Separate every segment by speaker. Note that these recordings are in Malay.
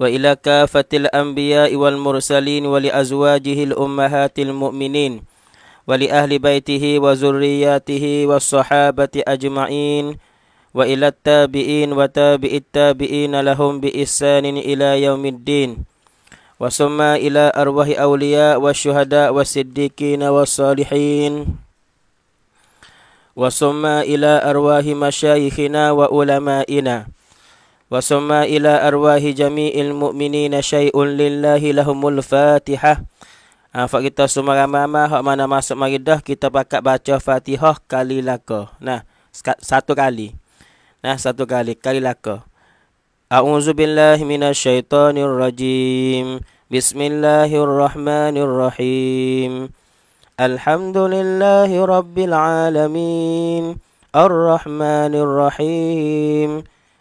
Speaker 1: وإلى كافة الأنبياء والمرسلين ولأزواجه الأمهات المؤمنين ولأهل بيته وذرياته والصحابة أجمعين وإلى التابعين وتابع التابعين لهم بإحسان إلى يوم الدين وثم إلى أرواح أولياء والشهداء والصديقين والصالحين وثم إلى أرواح مشايخنا وعلمائنا وسمى إلى أرواح جميع المؤمنين شيء لله لهم الفاتحة Ha, ah, fak kita semua ramai-ramai hak mana masuk mari kita pakat baca Fatihah kali laka. Nah, satu kali. Nah, satu kali kali laka. A'udzu billahi minasyaitonir rajim. Bismillahirrahmanirrahim. Alhamdulillahirabbil alamin. Arrahmanirrahim. Ar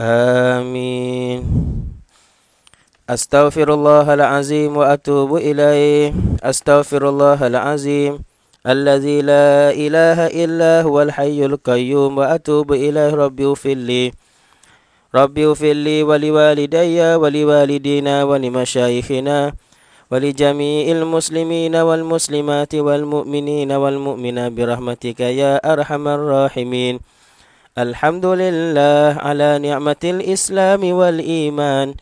Speaker 1: آمين أستغفر الله العظيم وأتوب إليه أستغفر الله العظيم الذي لا إله إلا هو الحي القيوم وأتوب إليه ربي اغفر لي ربي اغفر لي ولوالدي ولوالدينا ولمشايخنا ولجميع المسلمين والمسلمات والمؤمنين والمؤمنات برحمتك يا أرحم الراحمين الحمد لله على نعمة الإسلام والإيمان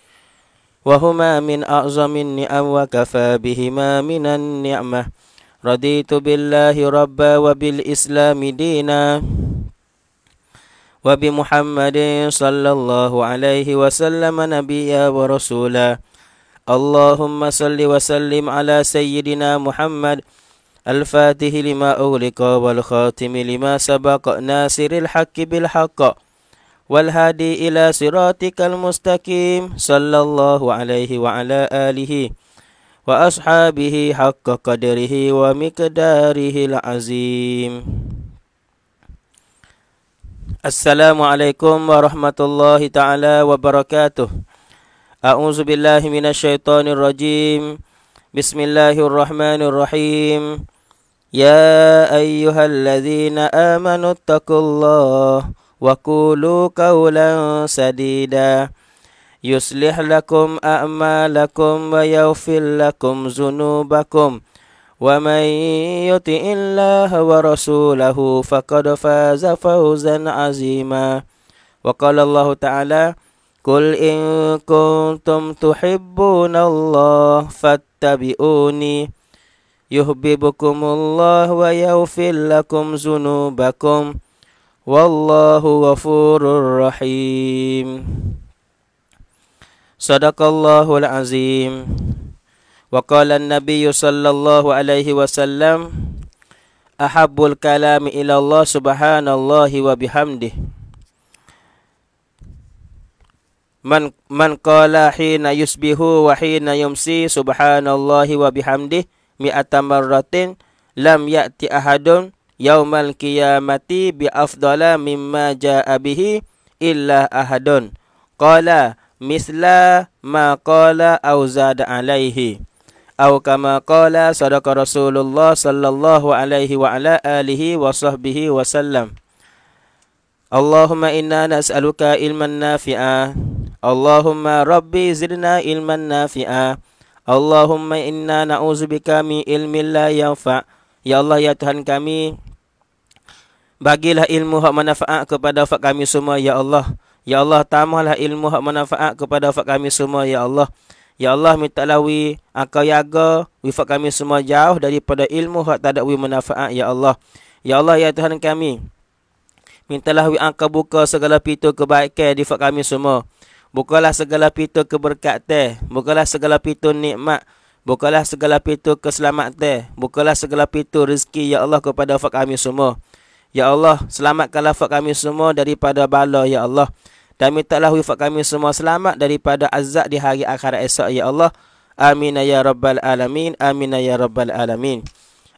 Speaker 1: وهما من أعظم النعم وكفى بهما من النعمة رضيت بالله ربا وبالإسلام دينا وبمحمد صلى الله عليه وسلم نبيا ورسولا اللهم صل وسلم على سيدنا محمد الفاتح لما أغلق والخاتم لما سبق ناصر الحق بالحق والهادي إلى صراطك المستقيم صلى الله عليه وعلى آله وأصحابه حق قدره ومقداره العظيم السلام عليكم ورحمة الله تعالى وبركاته أعوذ بالله من الشيطان الرجيم بسم الله الرحمن الرحيم يا أيها الذين آمنوا اتقوا الله وقولوا قولا سديدا يصلح لكم أعمالكم ويغفر لكم ذنوبكم ومن يطع الله ورسوله فقد فاز فوزا عظيما وقال الله تعالى قل إن كنتم تحبون الله فاتبعوني يحببكم الله ويغفر لكم ذنوبكم والله غفور رحيم صدق الله العظيم وقال النبي صلى الله عليه وسلم أحب الكلام إلى الله سبحان الله وبحمده من من قال حين يسبه وحين يمسي سبحان الله وبحمده mi'ata marratin lam ya'ti ahadun yaumal qiyamati bi afdala mimma ja'a bihi illa ahadun qala misla ma qala aw zada alaihi aw kama qala sadaqa rasulullah sallallahu alaihi wa ala alihi wa sahbihi wa sallam Allahumma inna nas'aluka ilman nafi'a Allahumma rabbi zidna ilman nafi'a Allahumma inna na'uzubika min ilmin la yanfa' Ya Allah ya Tuhan kami bagilah ilmu hak manfaat kepada fak kami semua ya Allah ya Allah tamahlah ilmu hak manfaat kepada fak kami semua ya Allah ya Allah minta lawi akal yaga wifak kami semua jauh daripada ilmu hak tak ada wi manfaat ya Allah ya Allah ya Tuhan kami mintalah wi angka buka segala pintu kebaikan di fak kami semua Bukalah segala pintu keberkatan. Bukalah segala pintu nikmat. Bukalah segala pintu keselamatan. Bukalah segala pintu rezeki, Ya Allah, kepada wafat kami semua. Ya Allah, selamatkanlah wafat kami semua daripada bala, Ya Allah. Dan mintalah wafat kami semua selamat daripada azab di hari akhirat esok, Ya Allah. Amin ya rabbal alamin amin ya rabbal alamin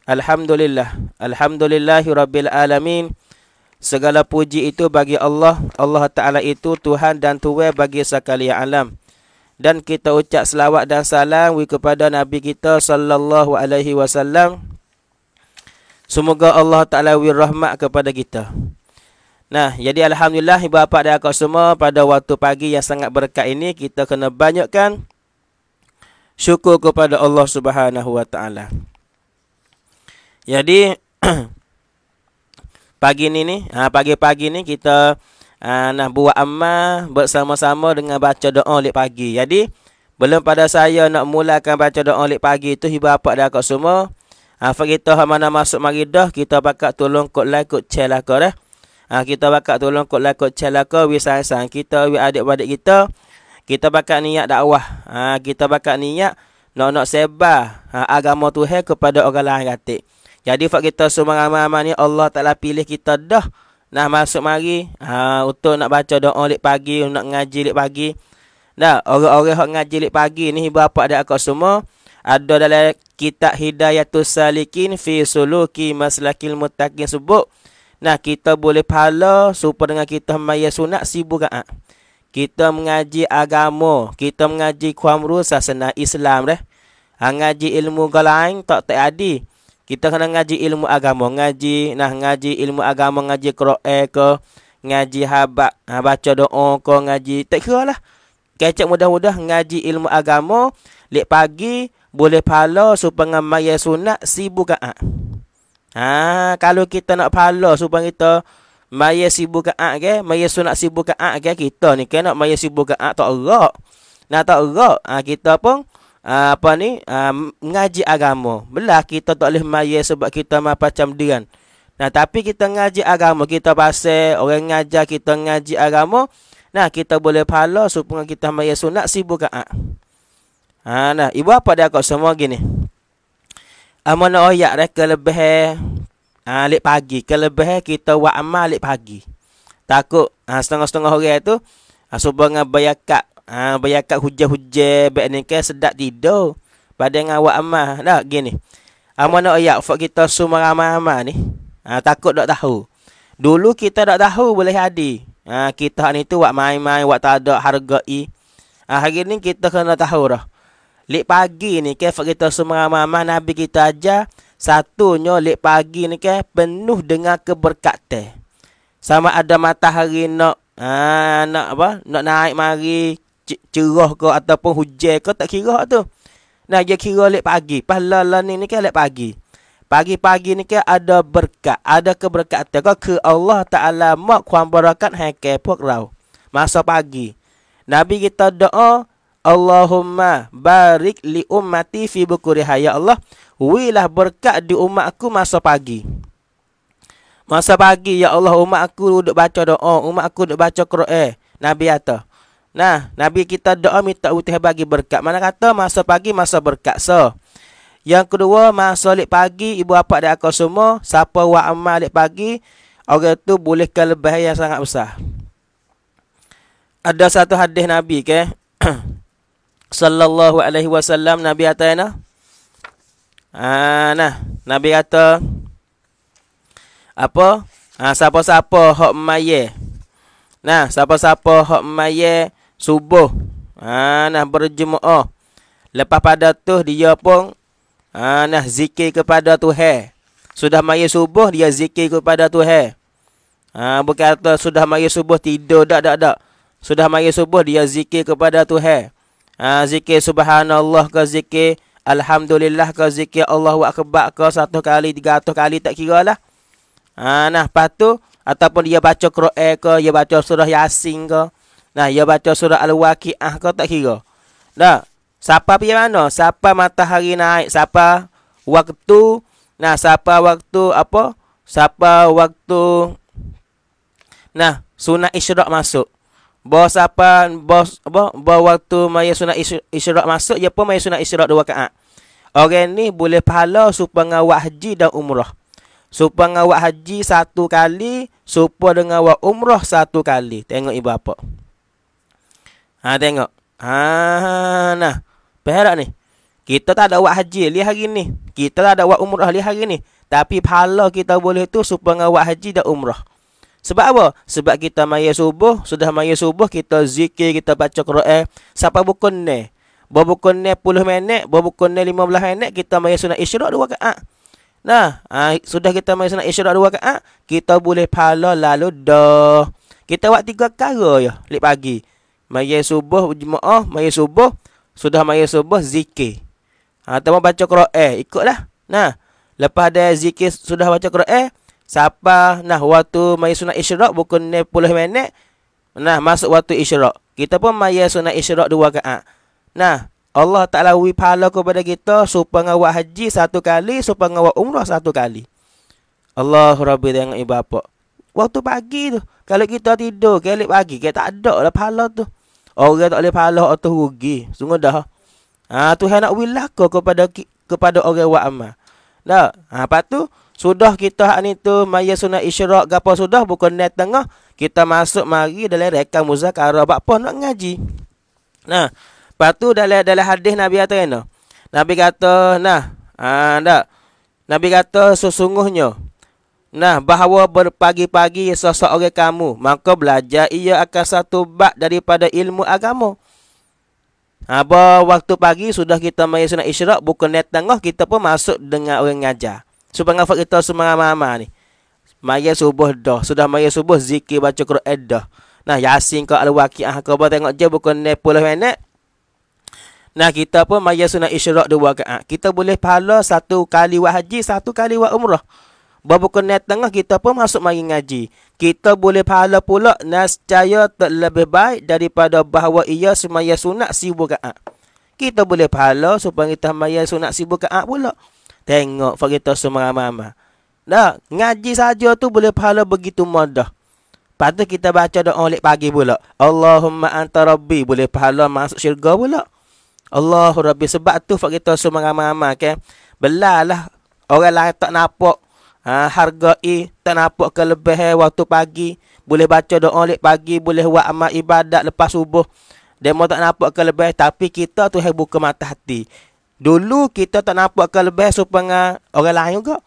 Speaker 1: Alhamdulillah alhamdulillahirabbil alamin Segala puji itu bagi Allah. Allah Ta'ala itu Tuhan dan Tuhan bagi sekalian alam. Dan kita ucap selawat dan salam kepada Nabi kita Sallallahu Alaihi Wasallam. Semoga Allah Ta'ala wirrahmat kepada kita. Nah, jadi Alhamdulillah ibu bapa dan akak semua pada waktu pagi yang sangat berkat ini kita kena banyakkan syukur kepada Allah Subhanahu Wa Ta'ala. Jadi, pagi ni ni ha, pagi-pagi ni kita ha, nak buat amal bersama-sama dengan baca doa lek pagi jadi belum pada saya nak mulakan baca doa lek pagi tu ibu bapa dah kat semua ha, apa kita mana masuk mari dah kita bakat tolong kot like kot share lah kot eh ha, kita bakat tolong kot like kot share lah kot we sayang kita we adik-adik kita kita bakat niat dakwah ha, kita bakat niat nak-nak sebar ha, agama tu kepada orang lain katik. Jadi fak kita semua ramai-ramai ni Allah Taala pilih kita dah nak masuk mari ha untuk nak baca doa lek pagi nak ngaji lek pagi. Dah orang-orang hok ngaji lek pagi ni bapa ada akak semua ada dalam kitab Hidayatul Salikin fi suluki maslakil muttaqin subuh. Nah kita boleh pahala supaya dengan kita maya sunat sibuk kan. Kita mengaji agama, kita mengaji kuamru sasana Islam dah. Ha, ngaji ilmu galain tak tak adil. Kita kena ngaji ilmu agama, ngaji nah ngaji ilmu agama, ngaji Quran ke, ngaji habak, ha, baca doa ke, ngaji tak kira lah. Kecek mudah-mudah ngaji ilmu agama, lek pagi boleh pahala supaya maya sunat sibuk ah. Ha, kalau kita nak pahala supaya kita maya sibuk ke ah ke, maya sunat sibuk ke ah ke, kita ni kena maya sibuk ke ah tak erak. Nah tak erak, ha, kita pun Ah, apa ni mengaji ah, agama. Belah kita tak boleh maya sebab kita macam dia kan. Nah, tapi kita ngaji agama, kita pasal orang ngajar kita ngaji agama. Nah, kita boleh pahala supaya kita maya sunat sibuk ke ah. Ha, nah, ibu apa dia kau semua gini? Amana oyak reka lebih ah lek pagi, kelebih kita wa amal lek pagi. Takut ah setengah-setengah orang itu ah subuh ngabayak Ha, bayakat hujah-hujah Bek ni kan sedap tidur Pada dengan awak amah Tak gini Amah nak ayak Fak kita semua ramah-ramah ni ha, Takut tak tahu Dulu kita tak tahu boleh hadi ha, Kita ni tu buat main-main Buat tak ada hargai ha, Hari ni kita kena tahu dah Lik pagi ni kan Fak kita semua ramah-ramah Nabi kita aja Satunya lik pagi ni ke, Penuh dengan keberkatan Sama ada matahari nak Ah nak apa? Nak naik mari cerah ke ataupun hujan ke tak kira lah tu. Nah dia kira lek pagi. Pas lala ni ni kan lek pagi. Pagi-pagi ni kan ada berkat, ada keberkatan ke, ke Allah Taala mak kuang berkat hai ke puak rau. Masa pagi. Nabi kita doa Allahumma barik li ummati fi bukuri ya Allah. Wilah berkat di aku masa pagi. Masa pagi ya Allah umat aku duduk baca doa, umat aku duduk baca Quran. Nabi kata, Nah, Nabi kita doa minta utih bagi berkat. Mana kata masa pagi masa berkat so. Yang kedua, masa lik pagi ibu bapa dan aku semua siapa wa amal pagi, orang tu boleh ke lebih yang sangat besar. Ada satu hadis Nabi ke. Sallallahu alaihi wasallam Nabi kata ah nah, Nabi kata apa? ah siapa-siapa hok maye. Nah, siapa-siapa hok maye subuh. Ha, nah berjemaah. Lepas pada tu dia pun ha, nah zikir kepada Tuhan. Sudah mai subuh dia zikir kepada Tuhan. Ha, kata sudah mai subuh tidur dak dak dak. Sudah mai subuh dia zikir kepada Tuhan. Ha, zikir subhanallah ke zikir alhamdulillah ke zikir Allahu akbar ke satu kali tiga ratus kali tak kira lah. Ha, nah patu ataupun dia baca Quran ke dia baca surah Yasin ke. Nah, ia ya baca surah Al-Waqi'ah kau tak kira. Dah. Siapa pergi mana? Siapa matahari naik? Siapa waktu? Nah, siapa waktu apa? Siapa waktu? Nah, sunat isyrak masuk. Bos apa? Bos apa? Bos waktu maya sunat isyrak masuk, Ya pun maya sunat isyrak dua kaat. Orang ni boleh pahala supaya ngawak haji dan umrah. Supaya ngawak haji satu kali, supaya dengan umrah satu kali. Tengok ibu apa. Ha tengok. Ha nah. Perak ni. Kita tak ada buat haji li hari ni. Kita tak ada buat umrah li hari ni. Tapi pahala kita boleh tu supaya buat haji dan umrah. Sebab apa? Sebab kita maya subuh, sudah maya subuh kita zikir, kita baca Quran. Siapa bukan ni? Berbukun ni 10 minit, berbukun ni 15 minit kita maya sunat isyrak 2 rakaat. Nah, ha, sudah kita maya sunat isyrak 2 rakaat, kita boleh pahala lalu dah. Kita buat tiga perkara ya, lepas pagi. Maya subuh jemaah, maya subuh sudah maya subuh zikir. Ha atau baca Quran, eh, ikutlah. Nah, lepas ada zikir sudah baca Quran, eh, siapa nah waktu maya sunat isyrak bukan 10 minit. Nah, masuk waktu isyrak. Kita pun maya sunat isyrak dua ke Nah, Allah Ta'ala wui pahala kepada kita supaya ngawak haji satu kali, supaya ngawak umrah satu kali. Allah Rabbi dengan ibu bapa. Waktu pagi tu, kalau kita tidur, kelip pagi, kita tak ada lah pahala tu. Orang tak boleh pahala atau rugi. Sungguh dah. Ha, Tuhan nak wilaka kepada kepada orang buat amal. Tak? Ha, lepas tu, sudah kita hak ni tu, maya sunat isyarak, gapa sudah, bukan net tengah. Kita masuk mari dalam rekan muzakarah. arah pun nak ngaji. Nah, lepas tu dalam, dalam hadis Nabi kata Nabi kata, nah, ha, tak? Nabi kata sesungguhnya, Nah, bahawa berpagi-pagi sosok orang kamu, maka belajar ia akan satu bak daripada ilmu agama. Apa waktu pagi sudah kita mai sunat isyrak, bukan net tengah kita pun masuk dengan orang ngajar. Supaya ngafak kita semua mama ni. Mai subuh dah, sudah mai subuh zikir baca Quran dah. Nah, Yasin ke Al-Waqiah ke apa tengok je bukan net puluh minit. Nah kita pun mai sunat isyrak dua kali. Kita boleh pahala satu kali wajib, satu kali wa umrah. Berbukunai tengah kita pun masuk mari ngaji. Kita boleh pahala pula nascaya terlebih baik daripada bahawa ia semaya sunat si buka'at. Kita boleh pahala supaya kita semaya sunat si buka'at pula. Tengok fakta semua mama. Nah ngaji saja tu boleh pahala begitu mudah. Lepas kita baca doa oleh pagi pula. Allahumma anta rabbi boleh pahala masuk syurga pula. Allahu rabbi sebab tu fakta semua mama kan. Belalah orang lain tak nampak ha, i e, tak nampak ke lebih eh, waktu pagi boleh baca doa lepas pagi boleh buat amal ibadat lepas subuh demo tak nampak ke lebih tapi kita tu hai buka mata hati dulu kita tak nampak ke lebih supaya orang lain juga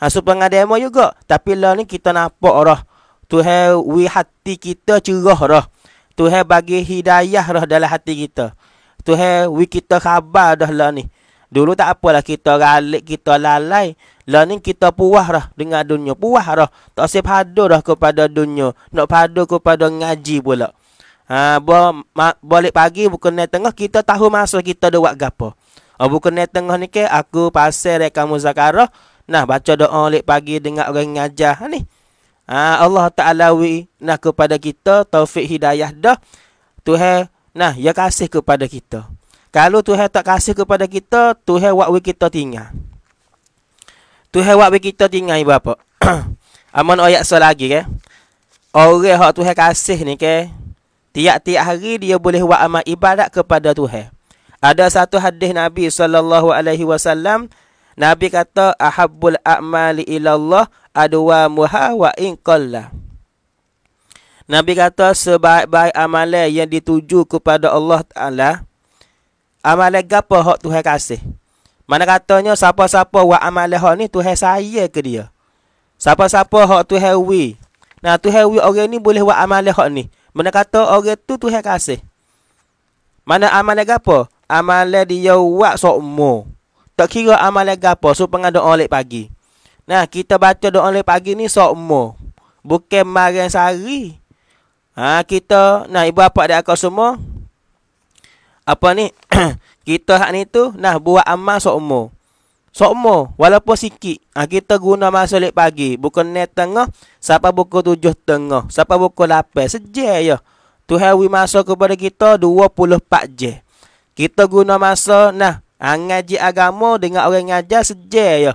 Speaker 1: ha, supaya demo juga tapi lah ni kita nampak dah Tuhan wi hati kita cerah tu Tuhan bagi hidayah dah dalam hati kita Tuhan wi kita khabar dah lah ni Dulu tak apalah kita ralik, kita lalai. Lah ni kita puah dah dengan dunia. Puah dah. Tak usah padu dah kepada dunia. Nak padu kepada ngaji pula. Ha, bo, ma, balik pagi bukan naik tengah, kita tahu masa kita ada buat apa. Ha, bukan naik tengah ni ke, aku pasir rekam muzakarah. Nah, baca doa balik pagi dengan orang yang ngajar. Ha, ni. Ha, Allah Ta'ala wi, nah kepada kita, taufik hidayah dah. Tuhan, nah, ya kasih kepada kita. Kalau Tuhan tak kasih kepada kita, Tuhan buat kita tinggal. Tuhan buat kita tinggal ibu bapa. Aman ayat so lagi ke. Orang hak Tuhan kasih ni ke, tiap-tiap hari dia boleh buat amal ibadat kepada Tuhan. Ada satu hadis Nabi sallallahu alaihi wasallam, Nabi kata ahabbul a'mali ilallah adwa muha wa in qalla. Nabi kata sebaik-baik amalan yang dituju kepada Allah Taala amalan gapo hok Tuhan kasih. Mana katanya siapa-siapa wa amalan hok ni Tuhan saya ke dia. Siapa-siapa hok Tuhan wi. Nah Tuhan wi orang ni boleh wa amalan hok ni. Mana kata orang tu Tuhan kasih. Mana amalan gapo? Amalan dia buat sokmo. Tak kira amalan gapo supaya doa lek pagi. Nah kita baca doa oleh pagi ni sokmo. Bukan marang sari. Ha, kita, nah ibu bapa dan akak semua, apa ni kita hak ni tu nah buat amal sokmo sokmo walaupun sikit ah kita guna masa lek pagi bukan ni tengah siapa buku tujuh tengah siapa buku lapan seje ya Tuhan we masa kepada kita 24 je kita guna masa nah ah, ngaji agama dengan orang ngajar seje ya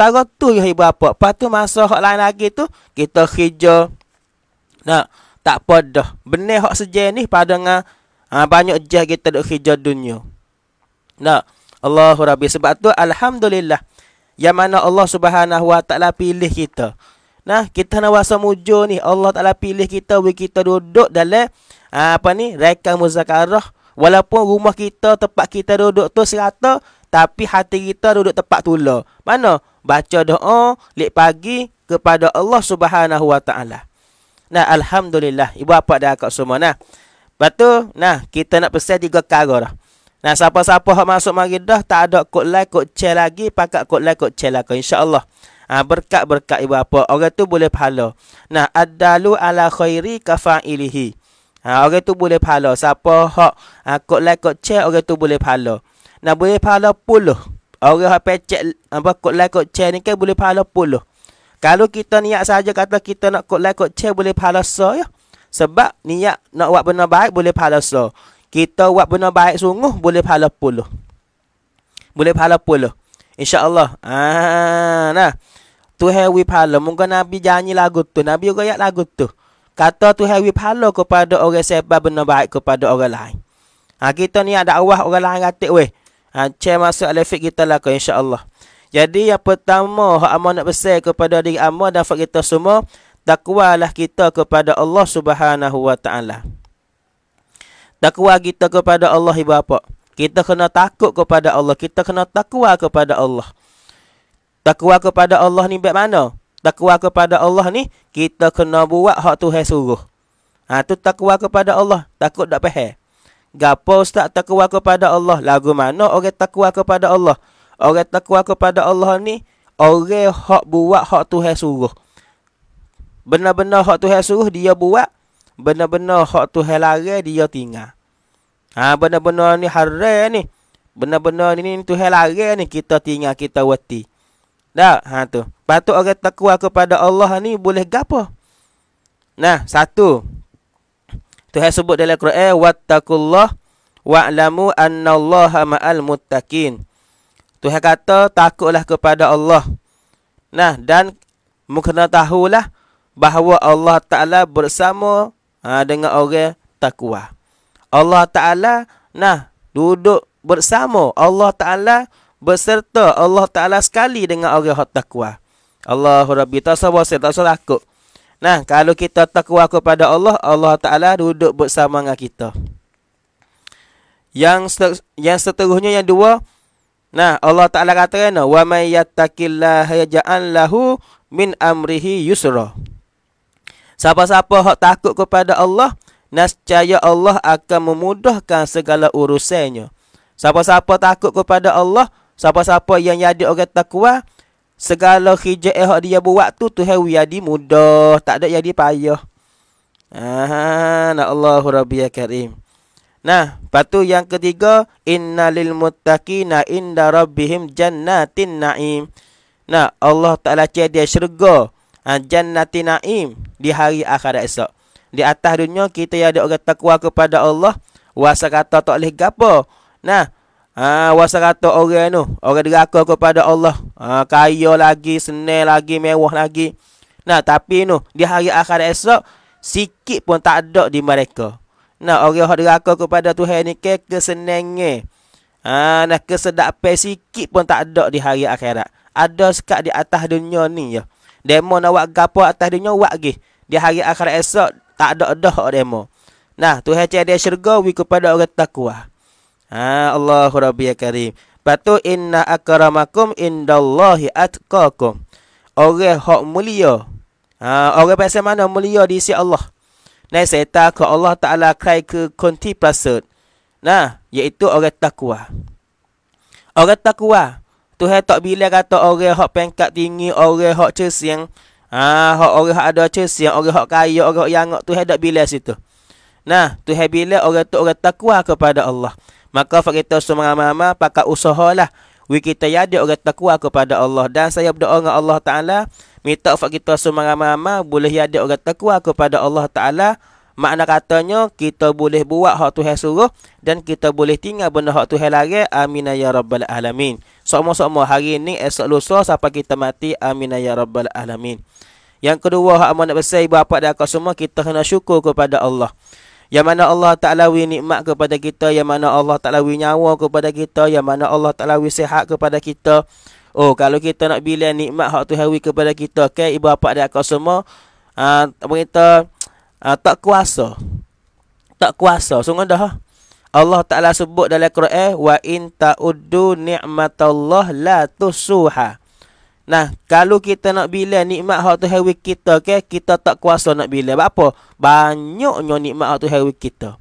Speaker 1: Tarot tu ya ibu apa. Lepas tu masa hak lain lagi tu. Kita hijau. Nah, tak apa dah. Benih hak sejenis pada dengan ha, banyak jah kita duduk kerja dunia. Nah, Allahu Rabbi sebab tu alhamdulillah. Yang mana Allah Subhanahu Wa Taala pilih kita. Nah, kita nak wasa mujo ni Allah Taala pilih kita we kita duduk dalam ha, apa ni? Rekan muzakarah. Walaupun rumah kita tempat kita duduk tu serata tapi hati kita duduk tempat tu tula. Mana? Baca doa lek pagi kepada Allah Subhanahu Wa Taala. Nah, alhamdulillah. Ibu apa dah kat semua nah. Batu. nah, kita nak pesan tiga kara dah. Nah, siapa-siapa hak masuk mari dah, tak ada kot like, kot cek lagi, pakat kot like, kot cek lagi. InsyaAllah. Ha, berkat-berkat ibu apa. Orang tu boleh pahala. Nah, adalu ala khairi kafa'ilihi. Ha, orang tu boleh pahala. Siapa hak ha, kot like, kot cek, orang tu boleh pahala. Nah, boleh pahala puluh. Orang yang pecek, apa, kot like, kot cek ni kan boleh pahala puluh. Kalau kita niat saja kata kita nak kot like, kot cek, boleh pahala so, ya. Sebab niat nak buat benda baik boleh pahala so. Kita buat benda baik sungguh boleh pahala puluh. Boleh pahala puluh. InsyaAllah. Ah, nah. Tu hewi pahala. Mungkin Nabi janji lagu tu. Nabi juga ayat lagu tu. Kata tu hewi pahala kepada orang sebab benda baik kepada orang lain. Ha, kita ni ada awah orang lain ratik weh. Ha, cek masuk alifik kita lah insyaAllah. Jadi yang pertama, hak amal nak besar kepada diri amal dan kita semua takwalah kita kepada Allah Subhanahu wa taala. Takwa kita kepada Allah ibu apa? Kita kena takut kepada Allah, kita kena takwa kepada Allah. Takwa kepada Allah ni baik mana? Takwa kepada Allah ni kita kena buat hak Tuhan suruh. Ha tu takwa kepada Allah, takut tak faham. Gapo ustaz takwa kepada Allah? Lagu mana orang takwa kepada Allah? Orang takwa kepada Allah ni orang hak buat hak Tuhan suruh benar-benar hak Tuhan suruh dia buat, benar-benar hak Tuhan larang dia tinggal. Ha benar-benar ni harre ni. Benar-benar ni, ni Tuhan larang ni kita tinggal kita wati. Dak, ha tu. Patut orang takwa kepada Allah ni boleh gapo? Nah, satu. Tuhan sebut dalam Quran wattaqullah wa'lamu annallaha ma'al muttaqin. Tuhan kata takutlah kepada Allah. Nah, dan mukna tahulah bahawa Allah Taala bersama ha, dengan orang takwa. Allah Taala nah duduk bersama Allah Taala berserta Allah Taala sekali dengan orang yang takwa. Allahu Rabbi tasawwa saya tak salah aku. Nah, kalau kita takwa kepada Allah, Allah Taala duduk bersama dengan kita. Yang yang seterusnya yang dua, Nah, Allah Taala kata kan, "Wa may yattaqillaha yaj'al lahu min amrihi yusra." Siapa-siapa hak takut kepada Allah, nescaya Allah akan memudahkan segala urusannya. Siapa-siapa takut kepada Allah, siapa-siapa yang jadi orang takwa, segala hijau yang dia buat tu Tuhan jadi mudah, tak ada jadi payah. Ah, na Allahu Rabbi ya Karim. Nah, patu yang ketiga, innalil muttaqina inda rabbihim jannatin na'im. Nah, Allah Taala cedia syurga. Ah, jannati naim di hari akhirat esok. Di atas dunia kita yang ada orang takwa kepada Allah, wasa kata tak boleh gapo. Nah, ha, ah, wasa kata orang tu, orang deraka kepada Allah, ha, kaya lagi, senang lagi, mewah lagi. Nah, tapi tu di hari akhirat esok sikit pun tak ada di mereka. Nah, orang yang deraka kepada Tuhan ni ke kesenangnya. Ha, nah, kesedapan sikit pun tak ada di hari akhirat. Ada sekat di atas dunia ni ya. Demo nak buat gapo atas dunia buat lagi. Di hari akhir esok tak ada dah demo. Nah, tu hati ada syurga wi kepada orang takwa. Ha Allahu Rabbi ya Karim. Patu inna akramakum indallahi atqakum. Orang hok mulia. Ha orang pasal mana mulia di sisi Allah. Nah, saya ke Allah Taala kai ke konti prasat. Nah, iaitu orang takwa. Orang takwa. Tuhan tak bila kata orang hok pengkat tinggi, orang hok cesing. Ah, ha, hok orang hok ada cesing, orang hok kaya, orang hok yang tu hendak bila situ. Nah, tu bila orang tu orang takwa kepada Allah. Maka fak kita semua mama pakai usahalah. Wi kita jadi orang takwa kepada Allah dan saya berdoa dengan Allah Taala minta fak kita semua mama boleh jadi orang takwa kepada Allah Taala. Makna katanya kita boleh buat hak Tuhan suruh dan kita boleh tinggal benda hak Tuhan lagi. Amin ya rabbal alamin. Semua-semua hari ini esok lusa sampai kita mati. Amin ya rabbal alamin. Yang kedua hak amanat besar ibu bapa dan akak semua kita kena syukur kepada Allah. Yang mana Allah Ta'ala wi nikmat kepada kita, yang mana Allah Ta'ala wi nyawa kepada kita, yang mana Allah Ta'ala wi sihat kepada kita. Oh, kalau kita nak bila nikmat hak Tuhan wi kepada kita, okay, ibu bapa dan akak semua, ah, apa kita uh, tak kuasa. Tak kuasa. Sungguh dah. Ha? Allah Ta'ala sebut dalam Al-Quran. Wa in ta'uddu ni'matallah la tusuha. Nah, kalau kita nak bila nikmat hak Tuhan kita ke, okay? kita tak kuasa nak bila. Sebab apa? Banyaknya nikmat hak Tuhan kita.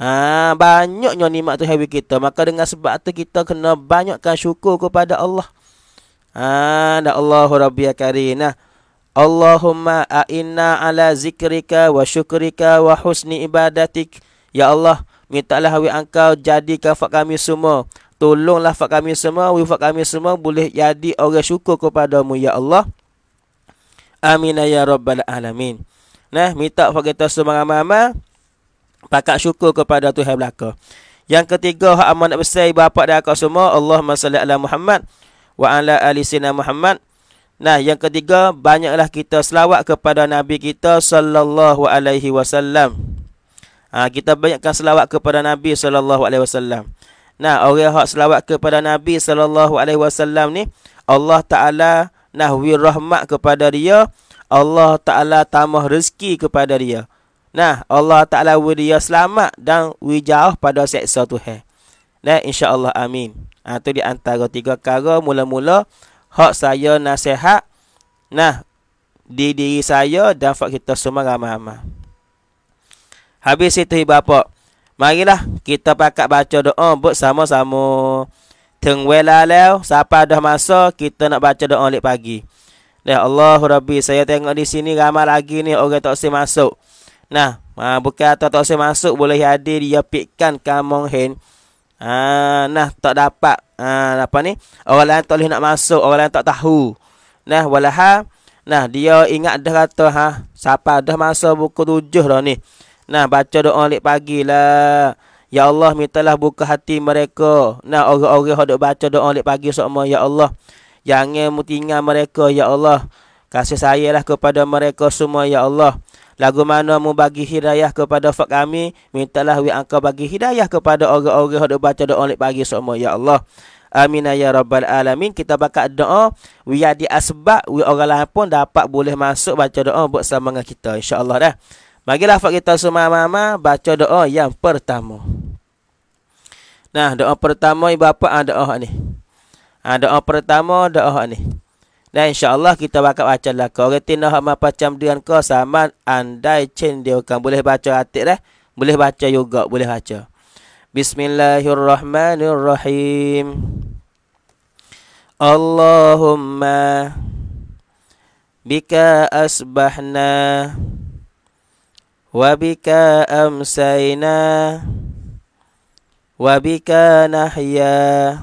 Speaker 1: Ha, banyaknya nikmat Tuhan kita. Maka dengan sebab tu kita kena banyakkan syukur kepada Allah. Ha, ah, dan Allahu Rabbiyal Karim. Nah, Allahumma a'inna ala zikrika wa syukrika wa husni ibadatik. Ya Allah, mintalah hawi engkau jadikan fak kami semua. Tolonglah fak kami semua, wifak kami semua boleh jadi orang syukur kepadamu, Ya Allah. Amin ya rabbal alamin. Nah, minta fak kita semua ramai-ramai. Pakat syukur kepada Tuhan belaka. Yang ketiga, hak amanat besar, bapak dan akak semua. Allahumma salli ala Muhammad. Wa ala alisina Muhammad. Nah, yang ketiga, banyaklah kita selawat kepada Nabi kita sallallahu alaihi wasallam. Ah kita banyakkan selawat kepada Nabi sallallahu alaihi wasallam. Nah, orang hak selawat kepada Nabi sallallahu alaihi wasallam ni, Allah Taala nahwi rahmat kepada dia, Allah Taala tambah rezeki kepada dia. Nah, Allah Taala wi dia selamat dan wi jauh pada seksa Tuhan. Nah, insya-Allah amin. Ah tu di antara tiga perkara mula-mula hak saya nasihat nah di diri saya dan hak kita semua ramai-ramai. Habis itu ibu bapa, marilah kita pakat baca doa bersama-sama. Teng wela leo, siapa dah masa kita nak baca doa lepas pagi. Ya Allah Rabbi, saya tengok di sini ramai lagi ni orang tak sempat masuk. Nah, ha, bukan atau tak sempat masuk boleh hadir dia pikkan kamong hen ha, nah tak dapat ha, apa ni orang lain tak boleh nak masuk orang lain tak tahu nah walaha nah dia ingat dah kata ha siapa dah masuk buku tujuh dah ni nah baca doa lek pagi lah Ya Allah, mintalah buka hati mereka. Nah, orang-orang yang baca doa oleh pagi semua. Ya Allah, jangan mutingan mereka. Ya Allah, kasih sayalah kepada mereka semua. Ya Allah, Lagu mana mu bagi hidayah kepada fak kami, mintalah wi angka bagi hidayah kepada orang-orang hendak baca doa lek pagi semua ya Allah. Amin ya rabbal alamin. Kita bakat doa wi di asbab wi orang lain pun dapat boleh masuk baca doa buat sama dengan kita insya-Allah dah. Bagilah fak kita semua mama baca doa yang pertama. Nah, doa pertama ibu bapa ada ah, doa ni. Ah, doa pertama doa ni. Dan insyaAllah kita bakal baca lah. Kan, kau reti nak hama pacam dengan kau sama andai cin dia kan. Boleh baca atik lah, Boleh baca juga. Boleh baca. Bismillahirrahmanirrahim. Allahumma bika asbahna wa bika amsayna wa bika nahya.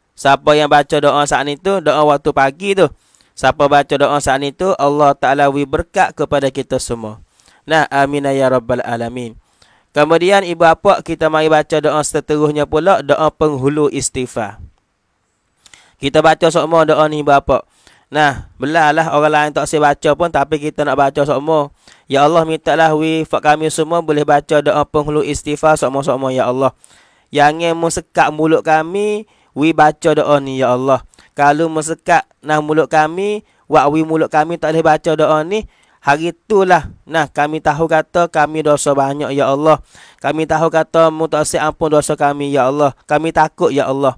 Speaker 1: Siapa yang baca doa saat ni tu, doa waktu pagi tu. Siapa baca doa saat ni tu, Allah Ta'ala wi berkat kepada kita semua. Nah, amin ya rabbal alamin. Kemudian ibu bapa kita mari baca doa seterusnya pula, doa penghulu istighfar. Kita baca semua doa ni ibu bapa. Nah, belalah orang lain tak sempat baca pun tapi kita nak baca semua. Ya Allah minta lah wi fak kami semua boleh baca doa penghulu istighfar semua-semua ya Allah. Yang yang mesekat mulut kami, We baca doa ni ya Allah. Kalau mesekat nah mulut kami, wak we mulut kami tak boleh baca doa ni, hari itulah nah kami tahu kata kami dosa banyak ya Allah. Kami tahu kata mutasi ampun dosa kami ya Allah. Kami takut ya Allah.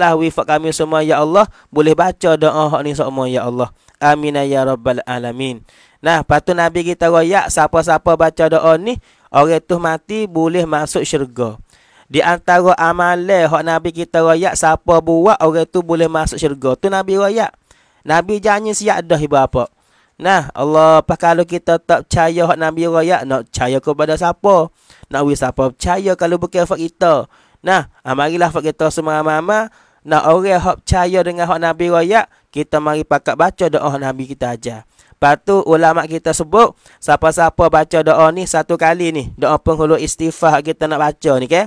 Speaker 1: lah wifak kami semua ya Allah, boleh baca doa hak ni semua ya Allah. Amin ya rabbal alamin. Nah, patu Nabi kita royak siapa-siapa baca doa ni, orang itu mati boleh masuk syurga. Di antara amalan hak Nabi kita royak siapa buat orang tu boleh masuk syurga. Tu Nabi royak. Nabi janji siap dah ibu apa. Nah, Allah pas kalau kita tak percaya hak Nabi royak nak percaya kepada siapa? Nak wis siapa percaya kalau bukan hak kita. Nah, amarilah ah, hak kita semua mama nak orang hak percaya dengan hak Nabi royak, kita mari pakat baca doa Nabi kita aja. Patu ulama kita sebut siapa-siapa baca doa ni satu kali ni, doa penghulu istighfar kita nak baca ni ke. Okay?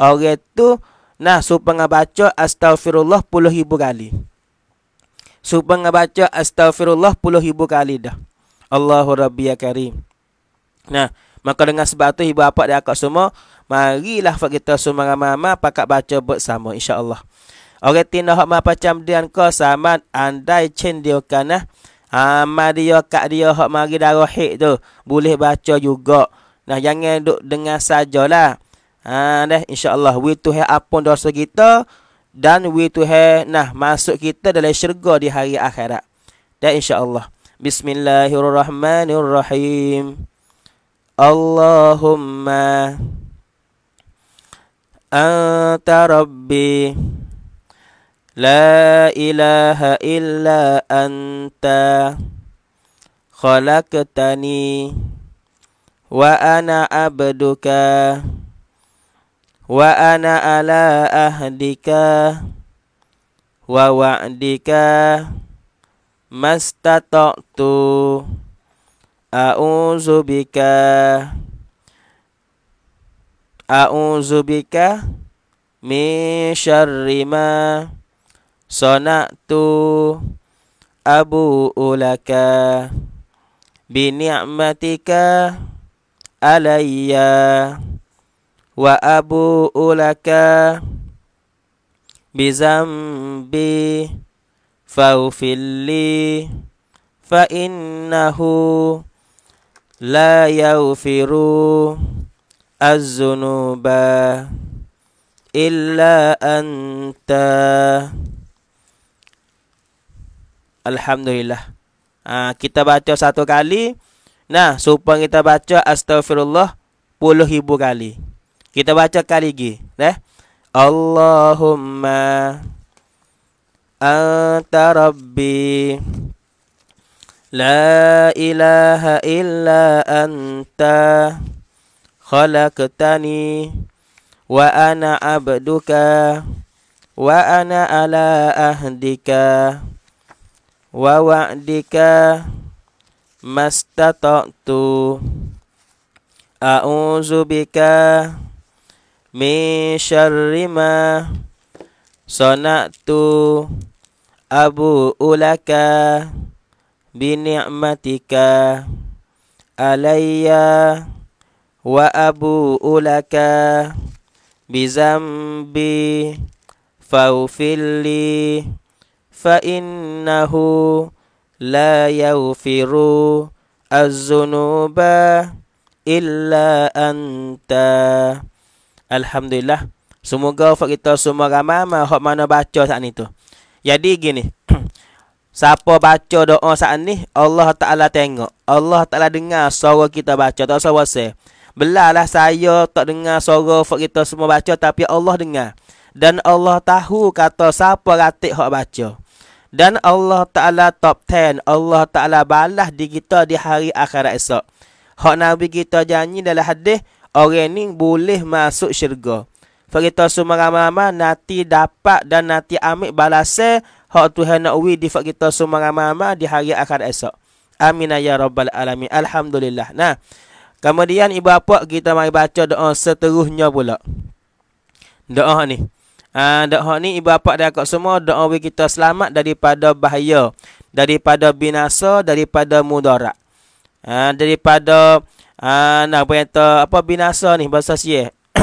Speaker 1: orang tu nah supaya baca astagfirullah puluh ribu kali. Supaya baca astagfirullah puluh ribu kali dah. Allahu Rabbi ya Karim. Nah, maka dengan sebab tu ibu bapa dan akak semua, marilah kita semua ramai-ramai pakat baca bersama insya-Allah. Orang tina hak macam dia kau samad andai cen dia kan ah. Ha, dia kak dia hak mari darohik tu boleh baca juga. Nah, jangan duk dengar sajalah. Ha deh insya-Allah we to have ampun dosa kita dan we to have nah masuk kita dalam syurga di hari akhirat. Dan insya-Allah. Bismillahirrahmanirrahim. Allahumma anta rabbi la ilaha illa anta khalaqtani wa ana abduka wa ana ala ahdika wa wa'dika mastata'tu a'udzu bika a'udzu bika min syarri ma sana'tu abu ulaka bi ni'matika alayya wa abu ulaka bizambi faufilli fa innahu la yaufiru az-zunuba illa anta Alhamdulillah ha, Kita baca satu kali Nah, supaya kita baca Astaghfirullah Puluh ribu kali kita baca kali lagi. Eh? Allahumma anta rabbi la ilaha illa anta khalaqtani wa ana abduka wa ana ala ahdika wa wa'dika mastata'tu a'udzu bika min syarri ma sana'tu abu ulaka bi ni'matika alayya wa abu ulaka bi zambi faufilli fa innahu la yaghfiru az-zunuba illa anta Alhamdulillah. Semoga ufak kita semua ramai mahu mana baca saat ni tu. Jadi gini. Siapa baca doa saat ni, Allah Ta'ala tengok. Allah Ta'ala dengar suara kita baca. Tak usah wasa. Belalah saya tak dengar suara ufak kita semua baca. Tapi Allah dengar. Dan Allah tahu kata siapa ratik hak baca. Dan Allah Ta'ala top 10. Allah Ta'ala balas di kita di hari akhirat esok. Hak Nabi kita janji dalam hadis orang ni boleh masuk syurga. Fakita semua ramai nanti dapat dan nanti ambil balasan hak Tuhan nak wi di fakita semua ramai di hari akhir esok. Amin ya rabbal alamin. Alhamdulillah. Nah, kemudian ibu bapa kita mari baca doa seterusnya pula. Doa ni. Ah doa ni ibu bapa dan akak semua doa wi kita selamat daripada bahaya, daripada binasa, daripada mudarat. Ah daripada Ah, nah, apa yang apa binasa ni bahasa sia.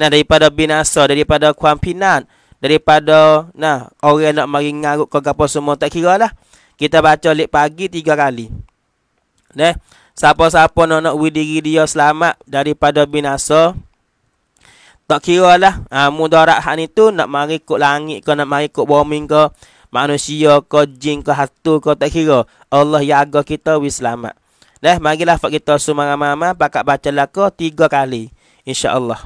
Speaker 1: nah, daripada binasa, daripada kuampinan, daripada nah orang nak mari ngarut ke apa semua tak kira lah. Kita baca lek pagi tiga kali. Nah, siapa-siapa nak nak widiri dia selamat daripada binasa, tak kira lah uh, mudarat hak ni tu nak mari ikut langit ke nak mari ikut bumi ke manusia ke jin ke hatu ke tak kira Allah jaga kita wis selamat Dah, mari lah kita sumarama-mama pakak baca lakau tiga kali. insya Allah.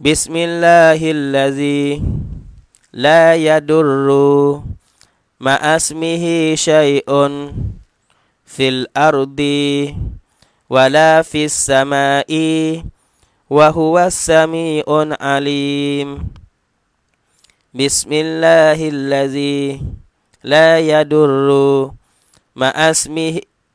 Speaker 1: Bismillahillazi la yadurru ma'asmihi syai'un fil ardi wala fis sama'i wa huwa sami'un alim. Bismillahillazi la yadurru ma'asmihi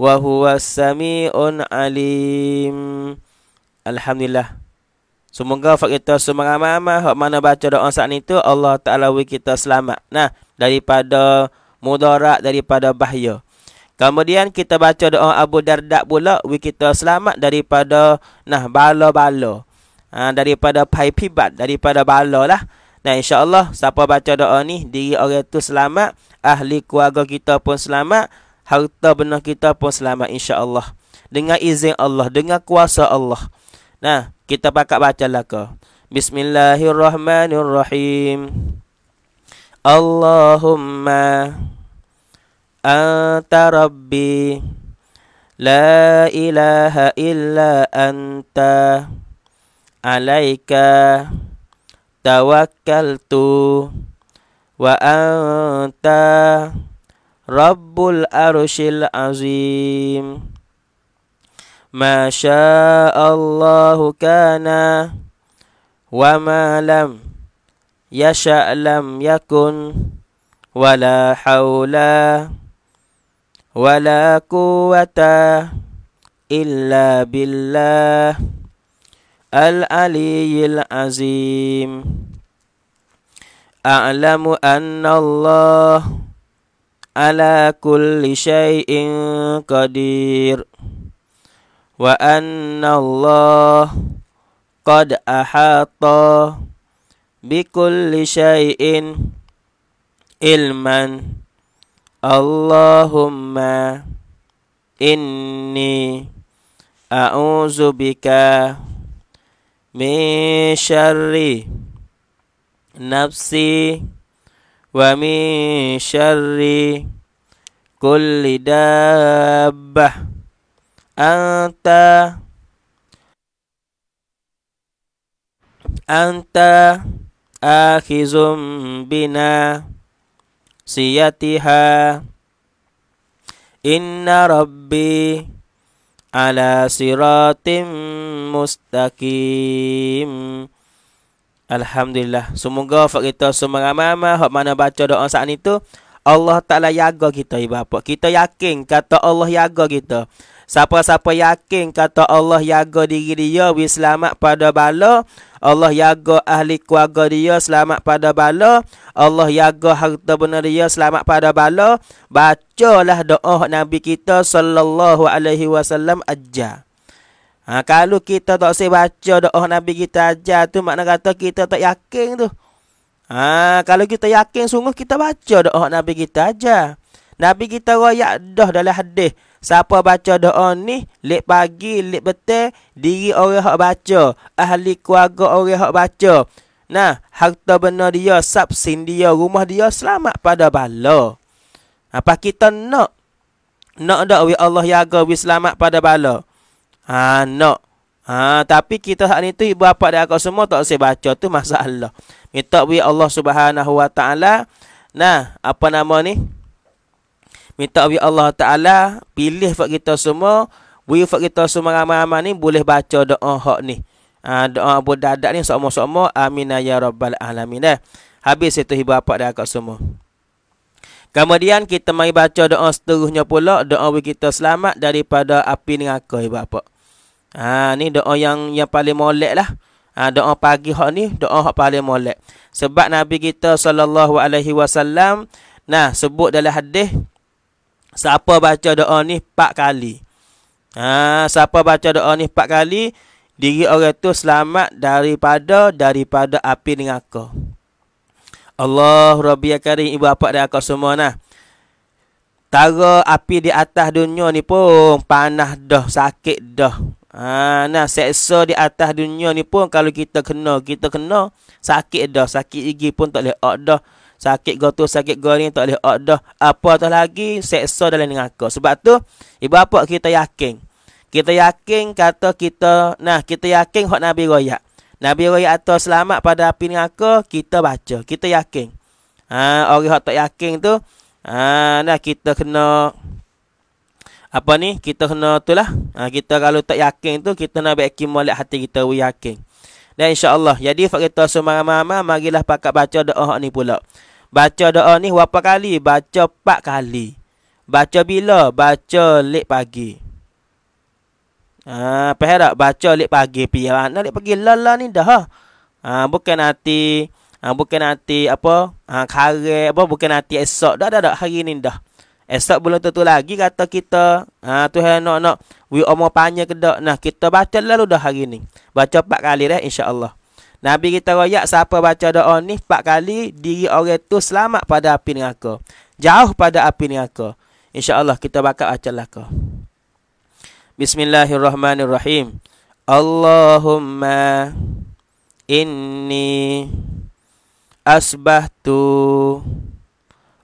Speaker 1: wa huwa samiun alim. Alhamdulillah. Semoga fak kita semua mama. ramai hak mana baca doa saat ni tu Allah Taala wi kita selamat. Nah, daripada mudarat daripada bahaya. Kemudian kita baca doa Abu Darda pula wi kita selamat daripada nah bala-bala. Ha, daripada paipibat daripada bala lah. Nah insya-Allah siapa baca doa ni diri orang tu selamat, ahli keluarga kita pun selamat, harta benda kita pun selamat insya-Allah. Dengan izin Allah, dengan kuasa Allah. Nah, kita pakat bacalah ke. Bismillahirrahmanirrahim. Allahumma anta rabbi la ilaha illa anta alaika tawakkaltu wa anta رب العرش العظيم ما شاء الله كان وما لم يشأ لم يكن ولا حول ولا قوة إلا بالله العلي العظيم أعلم أن الله على كل شيء قدير وأن الله قد أحاط بكل شيء علما اللهم إني أعوذ بك من شر نفسي ومن شر كل دابة أنت أنت آخذ بنا سيتها إن ربي على صراط مستقيم Alhamdulillah. Semoga hak kita semua ramai-ramai hak mana baca doa saat itu, Allah Taala jaga kita ibu bapa. Kita yakin kata Allah jaga kita. Siapa-siapa yakin kata Allah jaga diri dia wi selamat pada bala, Allah jaga ahli keluarga dia selamat pada bala, Allah jaga harta benda dia selamat pada bala, bacalah doa Nabi kita sallallahu alaihi wasallam ajar. Ha, kalau kita tak sempat baca doa Nabi kita aja tu makna kata kita tak yakin tu. Ha, kalau kita yakin sungguh kita baca doa Nabi kita aja. Nabi kita royak dah dalam hadis. Siapa baca doa ni, lep pagi, lep betul, diri orang hak baca. Ahli keluarga orang hak baca. Nah, harta benda dia, sab sapsin dia, rumah dia selamat pada bala. Apa kita nak? Nak dak we Allah jaga we selamat pada bala. Ha, nak. Ha, tapi kita saat ni tu ibu bapa dan akak semua tak usah baca tu masalah. Minta bagi Allah Subhanahu Wa Taala. Nah, apa nama ni? Minta bagi Allah Taala pilih buat kita semua, bagi buat kita semua ramai-ramai ni boleh baca doa hak ni. Ha, doa Abu Dadak ni semua semua. amin ya rabbal alamin dah. Eh, habis itu ibu bapa dan akak semua. Kemudian kita mari baca doa seterusnya pula, doa bagi kita selamat daripada api neraka ibu bapa. Ha ni doa yang yang paling molek lah. Ha, doa pagi hak ni doa hak paling molek. Sebab Nabi kita sallallahu alaihi wasallam nah sebut dalam hadis siapa baca doa ni 4 kali. Ha siapa baca doa ni 4 kali diri orang tu selamat daripada daripada api neraka. Allah Rabbi ya Karim ibu bapa dan akak semua nah. Tara api di atas dunia ni pun panah dah, sakit dah. Ha, nah, seksa di atas dunia ni pun kalau kita kena, kita kena sakit dah. Sakit gigi pun tak boleh ok dah. Sakit gotu, sakit goreng tak boleh ok dah. Apa tu lagi seksa dalam neraka. Sebab tu, ibu apa kita yakin? Kita yakin kata kita, nah kita yakin hak Nabi Raya. Nabi Raya atau selamat pada api neraka, kita baca. Kita yakin. Ha, orang yang tak yakin tu, ha, nah kita kena apa ni kita kena itulah ha, kita kalau tak yakin tu kita nak baiki molek hati kita we yakin dan insyaallah jadi fak kita semalam mama marilah pakat baca doa ni pula baca doa ni berapa kali baca 4 kali baca bila baca lek pagi ah ha, tak? baca lek pagi pi anak ha, lek pagi lala ni dah ah ha, bukan hati ha, bukan hati apa ha, kare apa bukan hati esok dah dah dah hari ni dah Esok belum tentu lagi kata kita. Ha, Tuhan nak nak. We omo panya ke dak. Nah, kita baca lalu dah hari ni. Baca empat kali dah insyaAllah. Nabi kita raya siapa baca doa ni empat kali. Diri orang tu selamat pada api neraka. Jauh pada api neraka. InsyaAllah kita bakal baca laka. Bismillahirrahmanirrahim. Allahumma inni asbah tu